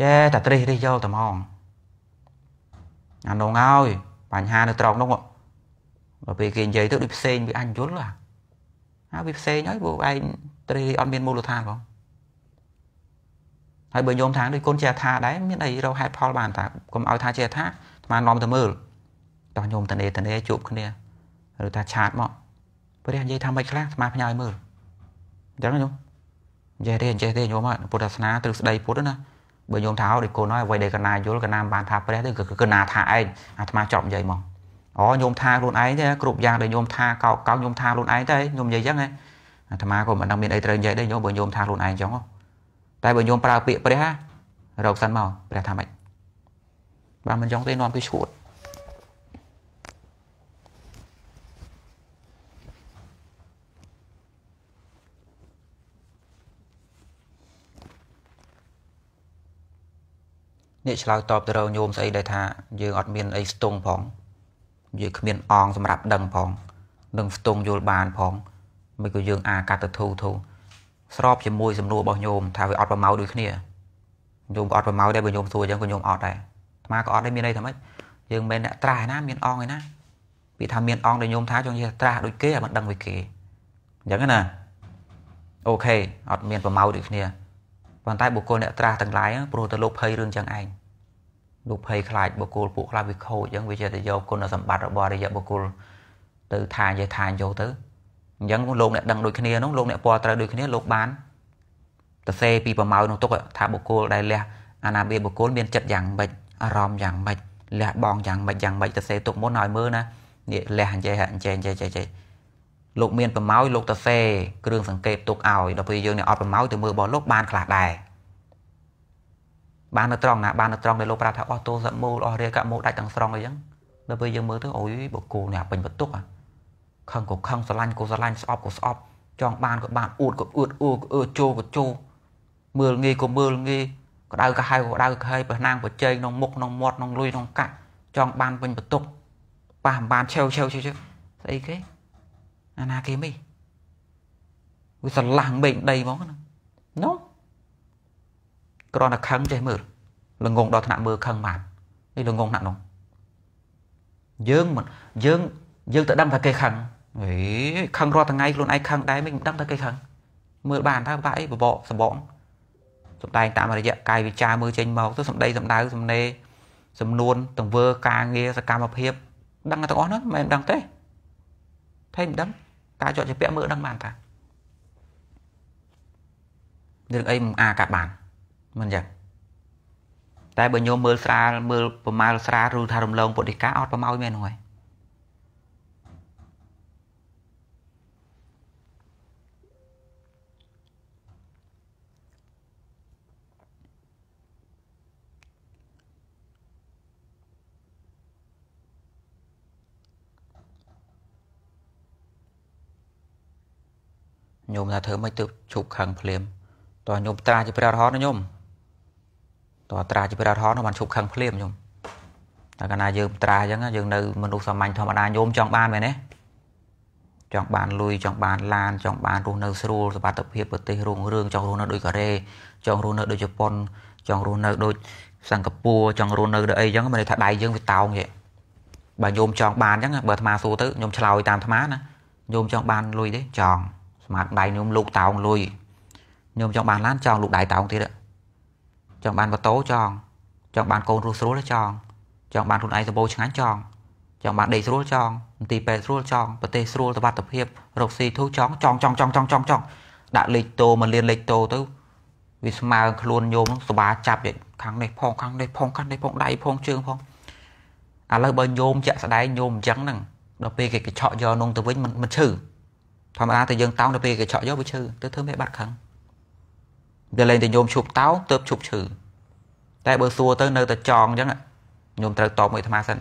ចេះតែត្រេះរិះយកតែហ្មងអានោះហើយបញ្ហានៅត្រង់នោះដល់ពេលគេនិយាយទៅដូចផ្សេងវាអញយល់ហ่ะហើយវាផ្សេងហើយពួកឯងត្រីអត់មានមូលដ្ឋានផងហើយបើញោមថាដូចគុណជាថាដែរមានអីរកហេតុផលបានតើកុំឲ្យថាជាថាអាត្មានាំទៅមើលតោះញោមតនេតនេជួបគ្នាឬថាឆាតមកព្រះនិយាយថាមិនខ្លះអាត្មាផ្ញើឲ្យមើលអញ្ចឹងញោមនិយាយទេអញ្ចេះទេញោមពុទ្ធសាសនាទ្រឹស្ដីពុទ្ធណាបើញោមថាឲ្យដូចគុណហើយអ្វីដែលកណាយល់កណាមិនបានថាព្រះទេគឺកណាថាឯងអាត្មាចប់និយាយមកអូញោមថាខ្លួនឯងទេគ្រប់យ៉ាងដែលញោមថាកោកកោញោមថាខ្លួនឯងទេញោមនិយាយចឹងហ៎អាត្មាក៏មិនដឹងមានអីត្រូវនិយាយដែរញោមបើញោមថាខ្លួនឯងចឹងតែបើញោមប្រើពាក្យព្រះរកសិនមកព្រះថាម៉េចបើមិនចឹងទេនាំគេឈួតអ្នកឆ្លើយតបទៅរកញោមស្អីដែលថាយើងអត់មានអីស្ទង់ផងវាគ្មានអងសម្រាប់ដឹងផងនឹងផ្ទងយល់បានផង មិនក៏យើងអាកាត់ទៅធូធូស្របជាមួយសំណួររបស់ញោមថាវាអត់ប្រម៉ៅដូចគ្នាញោមអត់ប្រម៉ៅដែរបើញោមសួរអញ្ចឹងក៏ញោមអត់ដែរអាមាក៏អត់ដែរមានន័យថាម៉េចយើងមិនអ្នកត្រាស់ណាមានអងឯណាពីថាមានអងដែលញោមថាចង់និយាយត្រាស់ដូចគេអាមិនដឹងដូចគេអញ្ចឹងណាអូខេអត់មានប្រម៉ៅដូចគ្នាប៉ុន្តែបុគ្គលអ្នកត្រាស់ទាំងឡាយព្រោះទៅលោកភ័យរឿងចឹងឯងនោះភ័យខ្លាចបុគ្គលពួកខ្លះវាខូចអញ្ចឹងវាចេះតែយកគុណសម្បត្តិរបស់រិយបុគ្គលទៅថានិយាយថាយកទៅអញ្ចឹងលោកអ្នកដឹងដូចគ្នានោះលោកអ្នកពណ៌ត្រូវដូចគ្នាលោកបានសរសេរពីប្រម៉ៅនោះទុកថាបុគ្គលដែលលះអាណាបិបុគ្គលមានចិត្តយ៉ាងម៉េចអារម្មណ៍យ៉ាងម៉េចលះបងយ៉ាងម៉េចយ៉ាងម៉េចសរសេរទុកមុនឲ្យមើលណានេះលះអញ្ចេះអញ្ចេះអញ្ចេះចេះចេះលោកមានប្រម៉ៅលោកតសេគ្រឿងសង្កេតទុកឲ្យដល់ពេលយើងអ្នកអត់ប្រម៉ៅទៅមើលរបស់លោកបានខ្លះដែរបាននៅត្រង់ណាបាននៅត្រង់ដែលលោកប្រាប់ថាអស់ទោសមូលអស់រាកមូលដាច់ទាំងស្រុងអីចឹងដល់ពេលយើងមើលទៅអូយបុគ្គលនេះពេញបន្ទុកខឹងក៏ខឹងស្រឡាញ់ក៏ស្រឡាញ់ស្អប់ក៏ស្អប់ចង់បានក៏បានអួតក៏អួតអួតក៏អឺជោក៏ជោមើលងាយក៏មើលងាយក្តៅក៏ហៅក៏ក្តៅក៏ហៅប្រណាងប្រជែងក្នុងមុខក្នុងមាត់ក្នុងលុយក្នុងកាក់ចង់បានពេញបន្ទុកប៉ះមិនបានឆាវឆាវឆាវស្អីគេអាណាគេមីវាស្រឡះមេឃដីហ្មងណានោះគ្រាន់តែខឹងចេះមើលល្ងងដល់ថ្នាក់មើលខឹងបាននេះល្ងងថ្នាក់នោះយើងមិនយើងយើងទៅដឹងថាគេខឹងហេខឹងរាល់ថ្ងៃខ្លួនឯងខឹងដែរមិនដឹងថាគេខឹងមើលបានថាបាក់អីបបកសបងសំដែងតាមរយៈកាយវិការមើលចេញមកទៅសំដីសំដៅសំណេរសំនួនទង្វើការងារសកម្មភាពដឹងទាំងអស់ហ្នឹងមិនដឹងទេថេមិនដឹងការជាប់ជាពាក់មើលដឹងបានតារឿងអីមិនអាកាត់បានមិនចឹងតែបើញោមមើលស្រាលមើលប្រមាល ស្រាឬថារំលងពុទ្ធិកាអត់ប្រម៉ោយមែនហ្នឹងហើយញោមថាធ្វើមិនទៅជប់ខឹងភ្លាមតោះញោមត្រាជាព្រះរហតណាញោមតើត្រាជាព្រះរហន្តនោះបានឈប់ខឹងភ្លាមញោមតែកាលណាយើងត្រាអញ្ចឹងយើងនៅមនុស្សសាមញ្ញធម្មតាញោមចង់បានមែនទេចង់បានលុយចង់បានឡានចង់បានរស់នៅស្រួលសុខភាពប្រទេសរុងរឿងចង់រស់នៅដូចកូរ៉េចង់រស់នៅដូចជប៉ុន ចង់រស់នៅដូចសិង្ហបុរីចង់រស់នៅដូចអីចឹងមិនន័យថាដៃយើងវាតោងទេបើញោមចង់បានចឹងបើអាត្មាសួរទៅញោមឆ្លើយតាមអាត្មាណាញោមចង់បានលុយទេចង់ស្មាតដៃញោមលោកតោងលុយញោមចង់បានឡានចង់លោកដៃតោងទៀតចង់បានម៉ូតូចង់ចង់បានកូនរស់ស្រួលចង់ចង់បានខ្លួនឯងសម្បូរឆ្ងាញ់ចង់ចង់បានដីស្រួលចង់មន្ទីរពេទ្យស្រួលចង់ប្រទេសស្រួលសុវត្ថិភាពរកស៊ីធូរចង់ចង់ចង់ចង់ចង់ចង់ចង់ដាក់លេខតោមកលៀនលេខតោទៅវាស្មើខ្លួនញោមសបាចាប់ខាងនេះផងខាងនេះផងខាងនេះផងដៃផងជើងផងឥឡូវបើញោមជាក់ស្ដែងញោមអញ្ចឹងហ្នឹងដល់ពេលគេកញ្ឆក់យកនងទៅវិញមិនឈឺធម្មតាតែយើងតោងដល់ពេលគេកញ្ឆក់យកវាឈឺទៅធ្វើមិនបាត់ខឹងវាលែងតែញោមឈប់តោងទៅឈប់ឈឺតែបើសួរទៅនៅតែចងអញ្ចឹងញោមត្រូវតបមួយអាត្មាសិន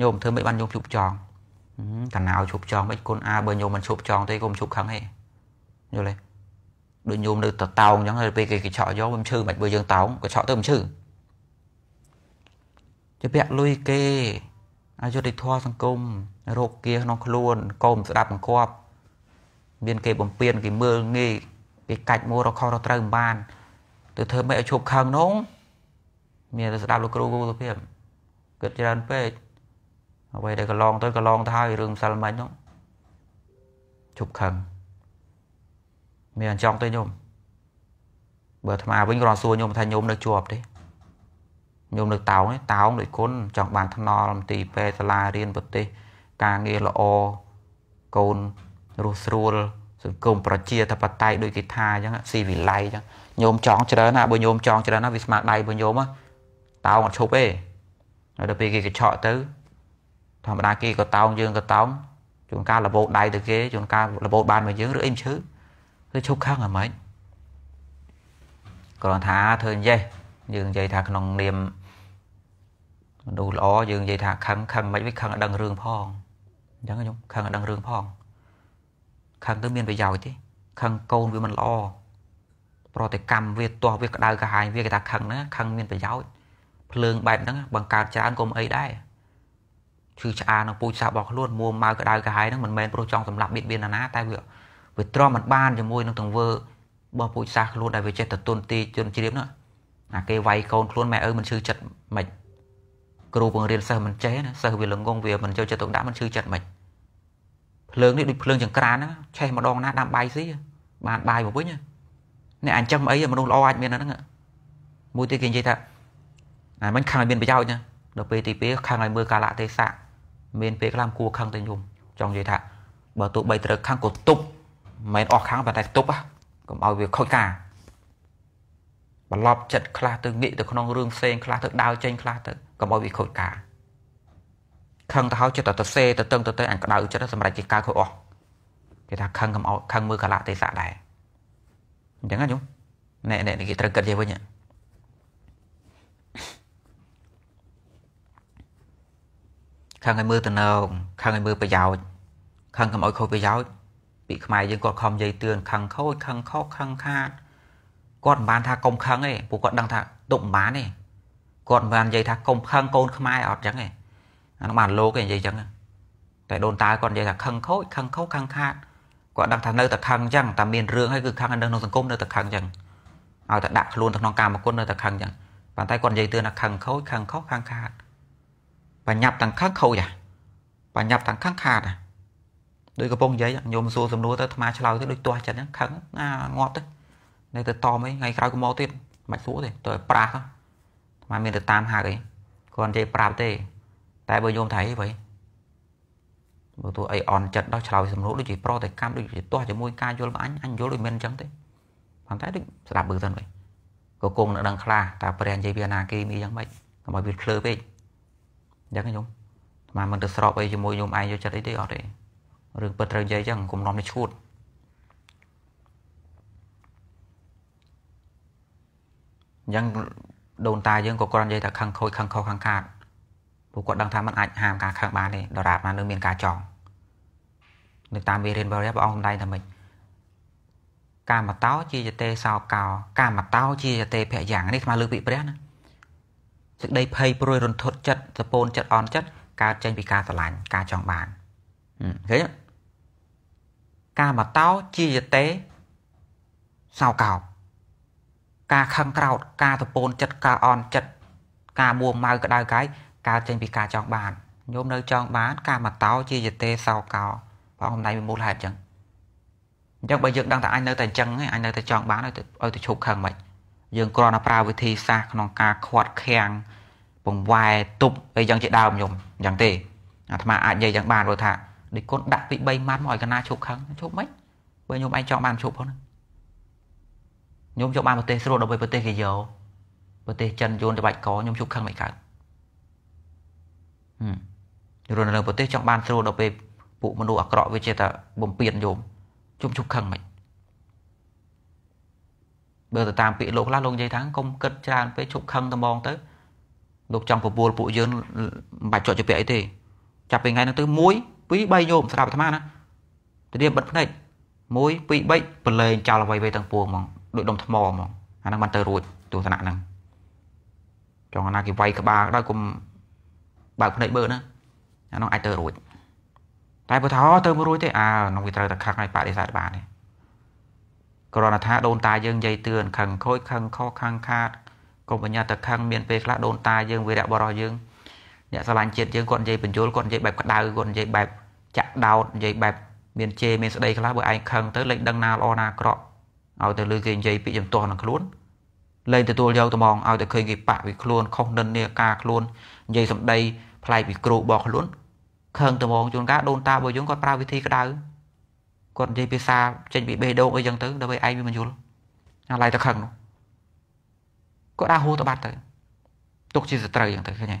ញោមធ្វើមិនបានញោមឈប់ចងកណៅឈប់ចងមិនគុណអាបើញោមមិនឈប់ចងទេគុំឈប់ខឹងទេយល់ទេដូចញោមនៅតតោងអញ្ចឹងហើយពេលគេគេឆក់យកមិនឈឺមិនបើយើងតោងក៏ឆក់ទៅមិនឈឺជាពាក់លុយគេអយុធធម៌សង្គមរោគគាក្នុងខ្លួនកុំស្ដាប់បង្គាប់មានគេបំពេញគេមើលងាយគេកាច់មករកខុសរកត្រូវមិនបាន ទៅធ្វើម៉េចឲ្យឈប់ខឹងនោះមានតែស្ដាប់លោកគ្រូគូសុភាពគិតច្រើនពេកអ្វីដែលកន្លងទៅកន្លងទៅហើយរឿងម្សិលមិញនោះឈប់ខឹងមានអញ្ចឹងទេញោមបើអាត្មាវិញគ្រាន់សួរញោមថាញោមនៅជាប់ទេញោមនៅតោងតោងដូចគុណចង់បានថ្នល់មន្ទីរពេទ្យសាលារៀនប្រទេសការងារល្អកូនរស់ស្រួលសង្គមប្រជាធិបតេយ្យដូចគេថាអញ្ចឹងស៊ីវិល័យអញ្ចឹងញោមចង់ច្រើនណាបើញោមចង់ច្រើនណាវាស្មារតីរបស់ញោមតោងអត់ឈប់ទេដល់ពេលគេកញ្ឆក់ទៅធម្មតាគេក៏តោងយើងក៏តោងជួនកាលរបោដៃទៅគេជួនកាលរបោបានមកយើងឬអីមិនឈឺឬឈប់ខឹងហ្មងគ្រាន់ថាធ្វើអញ្ចេះយើងនិយាយថាក្នុងនាមមនុស្សល្អយើងនិយាយថាខឹងខឹងមិនវិញខឹងអត់ដឹងរឿងផងអញ្ចឹងខ្ញុំខឹងអត់ដឹងរឿងផងខឹងទៅមានប្រយោជន៍ទេខឹងកូនវាមិនល្អប្រតិកម្មវាទាស់វាក្តៅក្រហាយវាគេថាខឹងណាខឹងមានប្រយោជន៍ភ្លើងបែបហ្នឹងបង្កើតច្រើនកុំអីដែរឈឺឆ្អានឹងពូជសាសរបស់ខ្លួនមួម៉ៅក្តៅក្រហាយហ្នឹងមិនមែនព្រោះចង់សម្លាប់បៀតបៀនណាតែវាវាទ្រាំមិនបានជាមួយនឹងទង្វើរបស់ពូជសាសខ្លួនដែលវាចេះទៅទុនទីជន់ជ្រាបនោះអាគេវាយកូនខ្លួនម៉ែឪមិនឈឺចិត្តមិនគ្រូបង្រៀនសិស្សមិនចេះណាសិស្សវាល្ងងវាមិនចូលចិត្តទុកដាក់មិនឈឺចិត្តមិនខ្មិចភ្លើងនេះដូចភ្លើងចង្ក្រានហ្នឹងឆេះម្ដងណាដាំបាយស៊ីបានបាយមកវិញអ្នកអញ្ចឹមអីមនុស្សល្អអាចមានហ្នឹងមួយទៀតគេនិយាយថាអាមិនខឹងឲ្យមានប្រយោជន៍ណាដល់ពេលទី2ខឹងឲ្យមើលកាលៈទេសៈមានពេលខ្លះគួរខឹងទៅយំចង់និយាយថាបើទោះបីត្រូវខឹងក៏ទប់មិនមែនអស់ខឹងប៉ុន្តែទប់កុំឲ្យវាខូចការបន្លប់ចិត្តខ្លះទៅងាកទៅក្នុងរឿងផ្សេងខ្លះទៅដើរចេញខ្លះទៅកុំឲ្យវាខូចការខឹងទៅហើយចិត្តទៅសេទៅតឹងទៅទៅអញក្តៅចិត្តសម្រាប់ជាកៅខុសអស់គេថាខឹងកំអោខឹងមើលកលៈទេសៈដែរអញ្ចឹងណាញោមអ្នកអ្នកគេត្រូវគិតទៅវិញខឹងឲ្យមើលតំណងខឹងឲ្យមើលប្រយោជន៍ខឹងកំអោខុសប្រយោជន៍ពាក្យខ្មែរយើងគាត់ខំនិយាយទឿនខឹងខូចខឹងខុសខឹងខាតគាត់មិនបាន ថាកុំខឹងទេពួកគាត់ដឹងថាទុកមិនបានទេគាត់មិនបាននិយាយថាកុំខឹងកូនខ្មែរអត់ចឹងទេអានោះបានលោកគេនិយាយអញ្ចឹងតែដូនតាគាត់និយាយថាខឹងខូចខឹងខូចខឹងខាតគាត់ដឹងថានៅតែខឹងអញ្ចឹងតែមានរឿងហើយគឺខឹងនៅក្នុងសង្គមនៅតែខឹងអញ្ចឹងឲ្យតែដាក់ខ្លួនទៅក្នុងកាមគុណនៅតែខឹងអញ្ចឹងប៉ុន្តែគាត់និយាយទឿនថាខឹងខូចខឹងខុសខឹងខាតបញ្ញត្តិទាំងខឹងខូចហ่ะបញ្ញត្តិទាំងខឹងខាតហ่ะដូចកំពុងនិយាយញោមសួរសំណួរទៅអាត្មាឆ្លើយទៅដូចទាស់ចិត្តហ្នឹងខឹងណាងាប់ទៅនៅទៅតមអីថ្ងៃក្រោយកុំមកទៀតមិនសួរទេទៅប្រាស់អាត្មាមានទៅតាមហាក់អីគាត់និយាយប្រាប់ទេតែបើញោមថាអី vậy បើទោះអីអន់ចិត្តដោះឆ្លើយសំណួរដូចជា ប្រតិកម្មដូចជាទាស់ជាមួយការយល់របស់អញអញយល់ដូចមិនអញ្ចឹងទេប៉ុន្តែដូចស្ដាប់មើលទៅវិញក៏គង់នៅដឹងខ្លះតែព្រះនិយាយពីអនាគីមីយ៉ាងម៉េចកុំឲ្យវាភ្លើពេកអញ្ចឹងខ្ញុំអាមាមិនទៅស្របអីជាមួយខ្ញុំឯងយកចិត្តអីទេអត់ទេរឿងពិតត្រូវនិយាយអញ្ចឹងកុំនាំនេះឈួតអញ្ចឹងដូនតាយើងក៏គ្រាន់និយាយថាខឹងខូចខឹងខុសខឹងខាតព្រោះគាត់ដឹងថាมันអាចហាមការខឹងបានទេដរាបណានៅមានការចង់នៅតាមវារៀនបរិយាព្រះអង្គសម្ដែងថាម៉េចកាមតោជាយតេសោកោ កាមតោជាយតេភៈយ៉ាងនេះស្មើលើពាក្យព្រះណាសេចក្តីភ័យព្រួយរន្ធត់ចិត្តសពូនចិត្តអន់ចិត្តកើតចេញពីការស្រឡាញ់ការចង់បានឃើញកាមតោជាយតេសោកោការខឹងក្រោតការសពូនចិត្តការអន់ចិត្តការមួម៉ៅក្តៅកាយកើតចេញពីការចង់បានញោមនៅចង់បាន ការមកតោជាយទេសោកោផងអំណ័យមានមូលហេតុអញ្ចឹងអញ្ចឹងបើយើងដឹងថាអញនៅតែអញ្ចឹងអញនៅតែចង់បានឲ្យទៅឲ្យទៅឈប់ខឹងមិនយើងគ្រាន់តែប្រើវិធីសាស្ត្រក្នុងការខាត់ខាំងពង្វែទប់អីយ៉ាងជាដើមញោមអញ្ចឹងទេអាត្មាអាចនិយាយយ៉ាងបានព្រោះថាដូចគុណដាក់ពី3ម៉ាត់មកឲ្យកណាឈប់ខឹងឈប់មិនបើញោមឯងចង់បានឈប់ផងញោមយកបានប្រទេសស្រួលដល់ប្រទេសគេយកប្រទេសចិនយួនតបាច់កញោមឈប់ខឹងមិនកើតរស់នៅប្រទេសចង់បានស្រួលដល់ពេលពួកមនុស្សអាក្រក់វាចេះតែបំពេញយោមជុំជុំខឹងមិនបើទៅតាមពាក្យលោកខ្លះលោកនិយាយថាកុំគិតច្រើនពេកជប់ខឹងតែមកទៅលោកចង់ពពួលពួកយើងមិនបាច់ជាប់ជាពាក់អីទេចាប់ពីថ្ងៃហ្នឹងទៅ1 2 3យោមស្ដាប់អាត្មាណាទៅទៀតបិទភ្នែក1 2 3ប្រឡែងចោលអ្វីៗទាំងពួងហ្មងដូចដុំថ្មហ្មងអាហ្នឹងបានទៅរួចទស្សនៈហ្នឹងចង់ណាគេវាយក្បាលដល់គុំបើកភ្នែកបើណាអានោះអាចទៅរួចតែបើថាទៅមិនរួចទេអើនោះវាត្រូវតែខឹងឲ្យបដិសេធបានទេគ្រាន់តែថាដូនតាយើងនិយាយទឿនខឹងខូចខឹងខុសខឹងខាតកុំបញ្ញត្តិខឹងមានពេលខ្លះដូនតាយើងវីរៈបរោះយើងអ្នកស្រឡាញ់ជាតិយើងគាត់និយាយបញ្យលគាត់និយាយបែបក្តៅគាត់និយាយបែបចាក់ដោតនិយាយបែបមានជេរមានស្ដីខ្លះបើឯងខឹងទៅលេចដឹងណាល្អណាអាក្រក់ឲ្យទៅលើគេនិយាយពាក្យចំទាស់នឹងខ្លួនលែងទទួលយកត្មងឲ្យតែឃើញគេបាក់វាខ្លួនខុសនិន្នាការខ្លួននិយាយសម្ដីប្លែកពីគ្រូបងខ្លួនខឹងត្មងជួនកាលដូនតារបស់យើងគាត់ប្រើវិធីក្តៅគាត់និយាយភាសាចេញពីបេះដូងអីចឹងទៅដើម្បីឯងវាមិនយល់អាឡៃទៅខឹងនោះគាត់ដាក់ហួរទៅបាត់ទៅ ទុកជាសត្រូវចឹងទៅឃើញទេ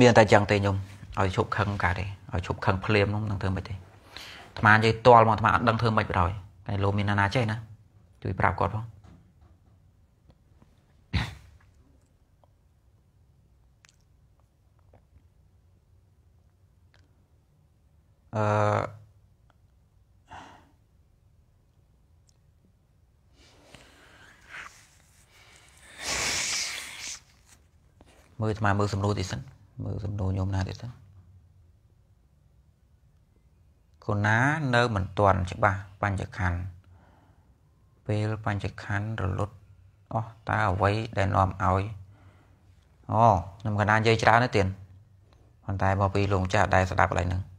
មានតែចឹងទេខ្ញុំឲ្យឈប់ខឹងកើតទេឲ្យឈប់ខឹងភ្លាមនោះនឹងធ្វើមិនទេអាត្មានិយាយតល់មកអាត្មាអត់ដឹងធ្វើមិនបដ ாய் តែលោកមានណាចេះណាជួយប្រាប់គាត់ផងអឺមើលអាត្មាមើលសំណួរតិចសិនមើលសំណួរញោមណាតិចសិនកូនណានៅមិនទាន់ច្បាស់បញ្ចខណ្ឌពេលបញ្ចខណ្ឌរលត់អស់តើអ្វីដែលនាំឲ្យអូខ្ញុំកណ្ដាលនិយាយច្រើនទៅទៀតប៉ុន្តែមកពីលោកចាស់ដែលស្ដាប់កន្លែងហ្នឹង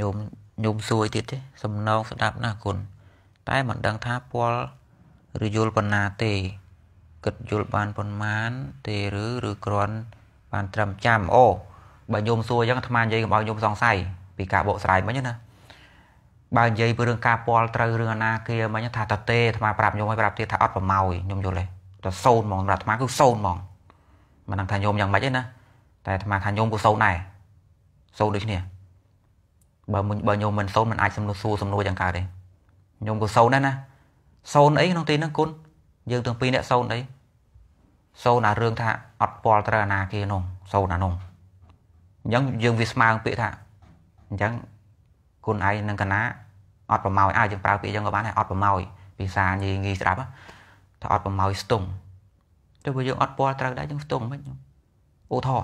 ញោមញោមសួយទៀតទេសំណងស្ដាប់ណាស់គុណតែមិនដឹងថាពលឬយល់ប៉ុណ្ណាទេគិតយល់បានប៉ុន្មានទេឬឬគ្រាន់បានត្រឹមចាំអូបើញោមសួរអញ្ចឹងអាត្មានិយាយកុំឲ្យញោមសង្ស័យពីការបកស្រាយមិញណាបើនិយាយពីរឿងការពលត្រូវរឿងអនាគាមិញថាតទេអាត្មាប្រាប់ញោមឲ្យប្រាប់ទៀតថាអត់ប្រម៉ោយញោមយល់ទេតសូនហ្មងសម្រាប់អាត្មាគឺសូនហ្មងមិនដឹងថាញោមយ៉ាងម៉េចទេណាតែអាត្មាថាញោមក៏សូនដែរសូនដូចគ្នាបើមិនបើញោមមិនសូនមិនអាចសំណួរសួរសំណួរយ៉ាងកើតទេញោមក៏សូនដែរណាសូនអីក្នុងទីហ្នឹងគុណយើងទាំងពីរអ្នកសូនអីសូនអារឿងថាអត់ពលត្រូវអាណាគេនោះសូនអានោះអញ្ចឹងយើងវាស្មើពាក្យថាអញ្ចឹងគុណឯងនឹងកណាអត់ប្រម៉ោយអាចយើងប្រើពាក្យអញ្ចឹងក៏បានដែរអត់ប្រម៉ោយភាសាងាយងាយស្ដាប់ថាអត់ប្រម៉ោយស្ទង់ទៅបើយើងអត់ពលត្រូវដែរយើងស្ទង់មិនអូថោ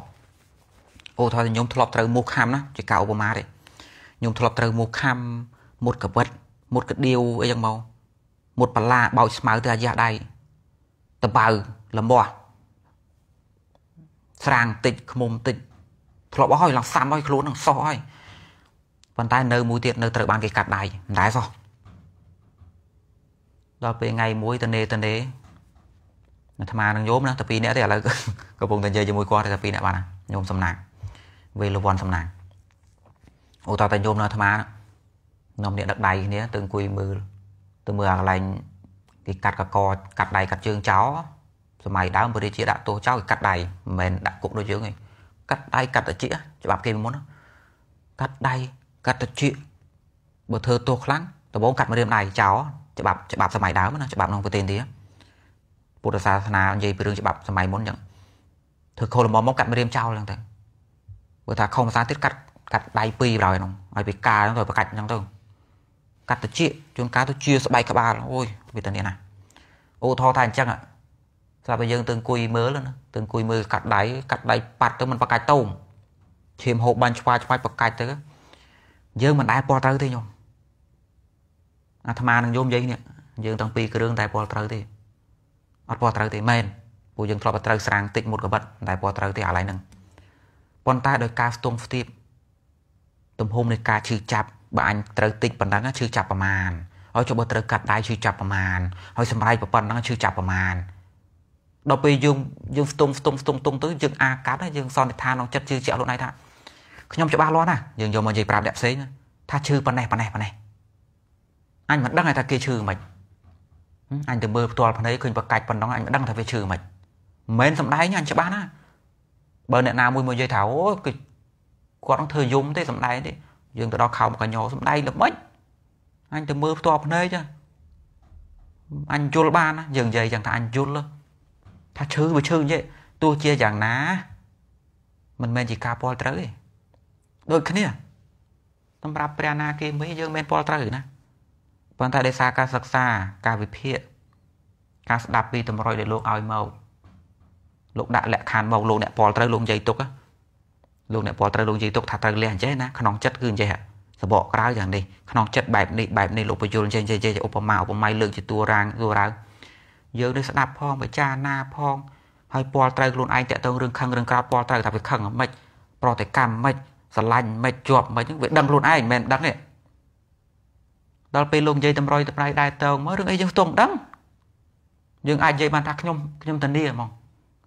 អូថោញោមធ្លាប់ត្រូវមោះខាំណាជាការឧបមាទេខ្ញុំធ្លាប់ត្រូវមូសខាំមុតកវិតមុតកដៀវអីចឹងមកមុតបលាបោចស្មៅទៅអាយ៉ាដៃតបៅលមាស់ស្រាងតិចខ្មុំតិចធ្លាប់អស់ហើយឡើងសាំហើយខ្លួននឹងសោះហើយប៉ុន្តែនៅមួយទៀតនៅត្រូវបានគេកាត់ដៃមិនដែរសោះដល់ពេលថ្ងៃមួយតនេតនេអាត្មានឹងយោមណាតែពីរនាក់ទេឥឡូវកំពុងតែនិយាយជាមួយគាត់តែពីរនាក់បានណាញោមសំណាងវេលវ័នសំណាងឧទាហរណ៍តែញោមនៅអាត្មានាំអ្នកដឹកដៃគ្នាទៅអង្គុយមើលទៅមើលអាកន្លែងគេកាត់កកកាត់ដៃកាត់ជើងចោលសម័យដើមព្រះរាជាដាក់ទោសចោលគេកាត់ដៃមិនមែនដាក់គុកដូចយើងទេកាត់ដៃកាត់ត្រចៀកច្បាប់គេមុនកាត់ដៃកាត់ត្រចៀកបើធ្វើទោសខ្លាំងដំបូងកាត់ម្រាមដៃចោលច្បាប់ច្បាប់សម័យដើមណាច្បាប់ក្នុងប្រទេសឥណ្ឌាពុទ្ធសាសនានិយាយពីរឿងច្បាប់សម័យមុនចឹងធ្វើខុសល្មមមកកាត់ម្រាមចោលចឹងទៅបើថាខុសភាសាទៀតកាត់កាត់ដៃពីរប្រហើយហ្នឹងឲ្យវាកាហ្នឹងទៅប្រកាច់ហ្នឹងទៅកាត់តិចជួនកាលទៅជាស្បែកក្បាលអូយវាតានេះណាអូថោថាអញ្ចឹងស្រាប់តែយើងទៅអង្គុយមើលណាទៅអង្គុយមើលកាត់ដៃកាត់ដៃប៉ាត់ទៅមិនប្រកាច់តោមឈាមហូបបានឆ្វាឆ្វាច់ប្រកាច់ទៅយើងមិនដែលពណ៌ត្រូវទេញោមអាត្មានឹងញោមនិយាយនេះយើងទាំងពីរគ្រឿងតែពណ៌ត្រូវទេអត់ពណ៌ត្រូវទេមែនពួកយើងធ្លាប់តែត្រូវស្រាំងតិចមុតកបិតតែពណ៌ត្រូវទេអាឡៃហ្នឹងប៉ុន្តែដោយការស្ទង់ស្ទាបទំហំនៃការឈឺចាប់បើអញត្រូវតិចប៉ុណ្ណឹងឈឺចាប់ប្រមាណហើយចុះបើត្រូវកាត់ដៃឈឺចាប់ប្រមាណហើយសម្រែកប៉ុណ្ណឹងឈឺចាប់ប្រមាណដល់ពេលយើងយើងស្ទុំស្ទុំស្ទុំស្ទុំទៅយើងអាកាត់ហើយយើងសន្និដ្ឋានក្នុងចិត្តជឿជាក់ខ្លួនឯងថាខ្ញុំច្បាស់លាស់ណាយើងយកមកនិយាយប្រាប់អ្នកផ្សេងថាឈឺប៉ុណ្ណេះប៉ុណ្ណេះប៉ុណ្ណេះអញមិនដឹងថាគេឈឺមិនអញទៅមើលផ្ទាល់ភ្នែកឃើញប្រកាច់ប៉ុណ្ណឹងអញមិនដឹងថាវាឈឺមិនមិនមែនសំដែងអញច្បាស់ណាបើអ្នកណាមួយមកនិយាយថាអូគេគាត់នឹងធ្វើយំទេសំដែងទេយើងទៅដល់ខោមកញ្ញោសំដែងល្មិចអញទៅមើលផ្ទាល់ភ្នែកចាអញយល់បានណាយើងនិយាយយ៉ាងថាអញយល់ថាឈឺវាឈឺអញ្ចឹងទោះជាយ៉ាងណាមិនមែនជាការពលត្រូវទេដូចគ្នាសម្រាប់ព្រះណាគេមីយើងមិនពលត្រូវណាប៉ុន្តែដោយសារការសិក្សាការវិភាគការស្ដាប់ពីតម្រុយដែលលោកឲ្យមកលោកដាក់លក្ខខណ្ឌមកលោកអ្នកពលត្រូវលោកនិយាយទុកណាលោកអ្នកពលត្រូវលោកនិយាយទុកថាត្រូវលះអញ្ចេះណាក្នុងចិត្តគឺអញ្ចេះសបកក្រៅយ៉ាងនេះក្នុងចិត្តបែបនេះបែបនេះលោកបញ្យលចេះចេះចេះឧបមាឧបមាលើកជាតួរាងតួរាវយើងនឹងស្ដាប់ផងពិចារណាផងហើយពលត្រូវខ្លួនឯងតាក់ទងរឿងខឹងរឿងក្រៅពលត្រូវថាវាខឹងមិនប្រតិកម្មមិនស្រឡាញ់មិនជាប់មិនវាដឹងខ្លួនឯងមិនមែនដឹងទេដល់ពេលលោកនិយាយតម្រុយតម្រៃដែរតោងមករឿងអីយើងស្ទងដឹងយើងអាចនិយាយបានថាខ្ញុំខ្ញុំធានាហ្មង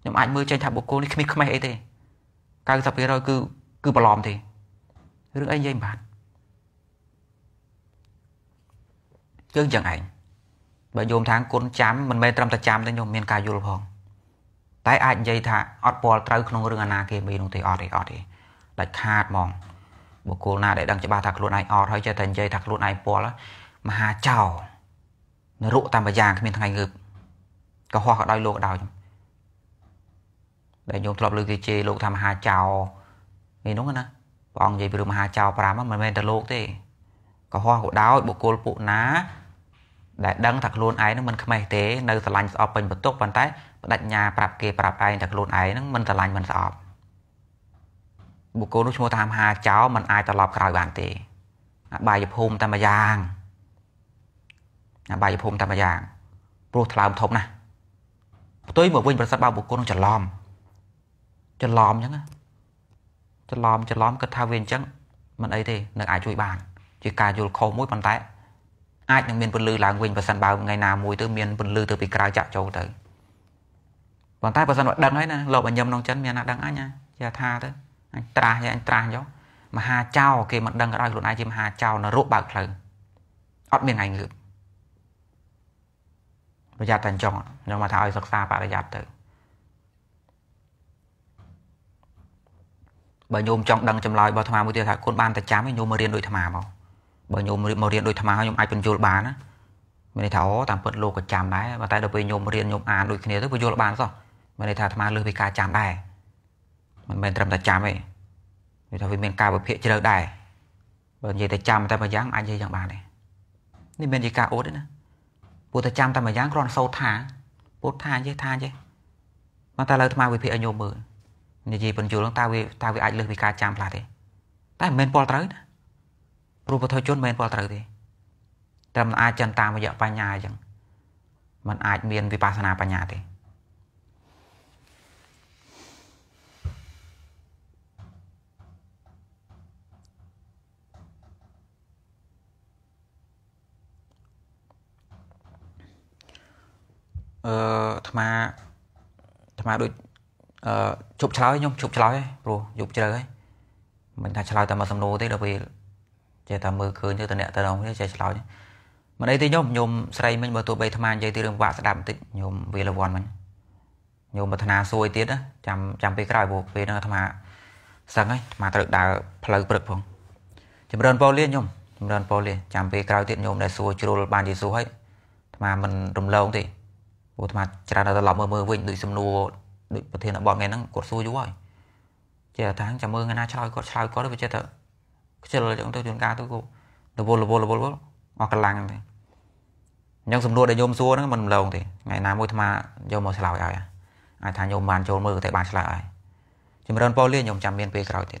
ខ្ញុំអាចមើលចេញថាបុគ្គលនេះគ្មានខ្មេះអីទេ90%គឺគឺបន្លំទេរឿងអីនិយាយមិនបានយើងចឹងឯងបើយោមថាគុណចាំមិនមែនត្រឹមតែចាំទេញោមមានការយល់ផង តែ អាចនិយាយថាអត់ពលត្រូវក្នុងរឿងអាណាគេមីនោះទេអត់ទេអត់ទេដាច់ខាតហ្មងបុគ្គលណាដែលដឹងច្បាស់ថាខ្លួនឯងអត់ហើយចេះតែនិយាយថាខ្លួនឯងពលមហាចោរនរកតាមប្រយ៉ាងគ្មានថ្ងៃងើបកុហកក៏ដោយលោកដោយខ្ញុំដែលញោមធ្លាប់លើកទីជេលោកថាមហាចៅនេះនោះណាព្រះអង្គនិយាយពីរឿងមហាចៅ5មិនមែនតែលោកទេកុហកក៏ដោយបុគ្គលពួកណា ដែល ដឹងថាខ្លួនឯងនឹងមិនខ្មេះទេ នៅស្រឡាញ់ស្អប់ពេញបន្ទុកប៉ុន្តែបដិញ្ញាប្រាប់គេប្រាប់ឯងថាខ្លួនឯងនឹងមិនស្រឡាញ់មិនស្អប់បុគ្គលនោះឈ្មោះថាមហាចៅមិនអាចត្រឡប់ក្រោយបានទេអបាយភូមិតែមួយយ៉ាងអបាយភូមិតែមួយយ៉ាងព្រោះថ្លើមធំណាស់ផ្ទុយមកវិញប្រសិទ្ធបើបុគ្គលនឹងច្រឡំច្រឡំអញ្ចឹងច្រឡំច្រឡំគិតថាវាអញ្ចឹងមិនអីទេនឹងអាចជួយបាន ជាការយល់ខុសមួយប៉ុន្តែ អាចនឹងមានពន្លឺឡើងវិញប្រសិនបើថ្ងៃណាមួយទៅមានពន្លឺទៅពីក្រៅចាក់ចូលទៅប៉ុន្តែបើសិនបើដឹងហើយណាលោកអញ្ញឹមក្នុងចិនមានណាដឹងអញណាជាថាទៅអញត្រាស់យកអញត្រាស់យកមហាចៅគេមិនដឹងក៏ដោយខ្លួនឯងជាមហាចៅនៅរកបើកផ្លូវអត់មានថ្ងៃងើបប្រយ័ត្នតែអញ្ចឹងខ្ញុំមកថាឲ្យសិក្សាបរិយ័តទៅបើញោមចង់ដឹងចម្លើយរបស់អាត្មាមួយទៀតថាគុណបានតែចាំញោមមករៀនដូចអាត្មាមកបើញោមមករៀនដូចអាត្មាហើយញោមអាចបញ្យល់បានណាមានន័យថាអូតាមពិតលោកក៏ចាំដែរប៉ុន្តែដល់ពេលញោមរៀនញោមអានដូចគ្នាទៅក៏យល់បានសោះមានន័យថាអាត្មាលើសពីការចាំដែរមិនមែនត្រឹមតែចាំទេវាថាវាមានការវិភាគជ្រៅដែរបើនិយាយតែចាំតែមួយយ៉ាងអាចនិយាយយ៉ាងបានដែរនេះមិនជាការអូតទេណាពុទ្ធចាំតែមួយយ៉ាងគ្រាន់សោតថាពុទ្ធថានិយាយថានិយាយប៉ុន្តែលើអាត្មាវិភាគឲ្យញោមមើលនិយាយបញ្យល់ហ្នឹងតើវាតើវាអាចលើសពីការចាំខ្លះទេតែមិនមែនពលត្រូវណាព្រោះវត្ថុជនមិនមែនពលត្រូវទេត្រឹមអាចចិនតាមរយៈបញ្ញាអញ្ចឹងมันអាចមានវិបស្សនាបញ្ញាទេអឺអាត្មាអាត្មាដូចអឺជប់ឆ្លើយខ្ញុំជប់ឆ្លើយព្រោះយប់ជ្រៅហើយមិនថាឆ្លើយតាមសំណួរទេដល់ពេលចេះតែមើលឃើញទៅតអ្នកទៅដល់គ្នាចេះឆ្លើយមិនអីទេខ្ញុំខ្ញុំស្រីមិញបើទោះបីថ្មនិយាយទីរឿងវាក់ស្ដាប់បន្តិចខ្ញុំវាលវ័នមិញខ្ញុំប្រាថ្នាសួយទៀតចាំចាំពេលក្រោយព្រោះពេលហ្នឹងអាត្មាសឹងហើយអាត្មាត្រូវដើរផ្លូវព្រឹកផងចម្រើនប៉ូលីខ្ញុំចម្រើនប៉ូលីចាំពេលក្រោយទៀតខ្ញុំដែលសួរជ្រុលបានយេស៊ូសហើយអាត្មាមិនរំលងទេព្រោះអាត្មាច្រើនតែត្រឡប់មើលមើលវិញដូចសំណួរដូចប្រធានបទថ្ងៃហ្នឹងគាត់សួរយូរហើយចេះថាចាំមើលថ្ងៃណាឆ្លើយគាត់ឆ្លើយគាត់ទៅវាចេះតែខ្ជិលចឹងទៅជួនកាលទៅគាត់រវល់រវល់រវល់អស់កម្លាំងទេអញ្ចឹងសំណួរដែលញោមសួរហ្នឹងមិនម្លងទេថ្ងៃណាមួយអាត្មាយកមកឆ្លើយឲ្យអាចថាញោមបានចូលមើលតែបានឆ្លើយឲ្យចម្រើនប៉ូលីញោមចាំមានពេលក្រោយទៀត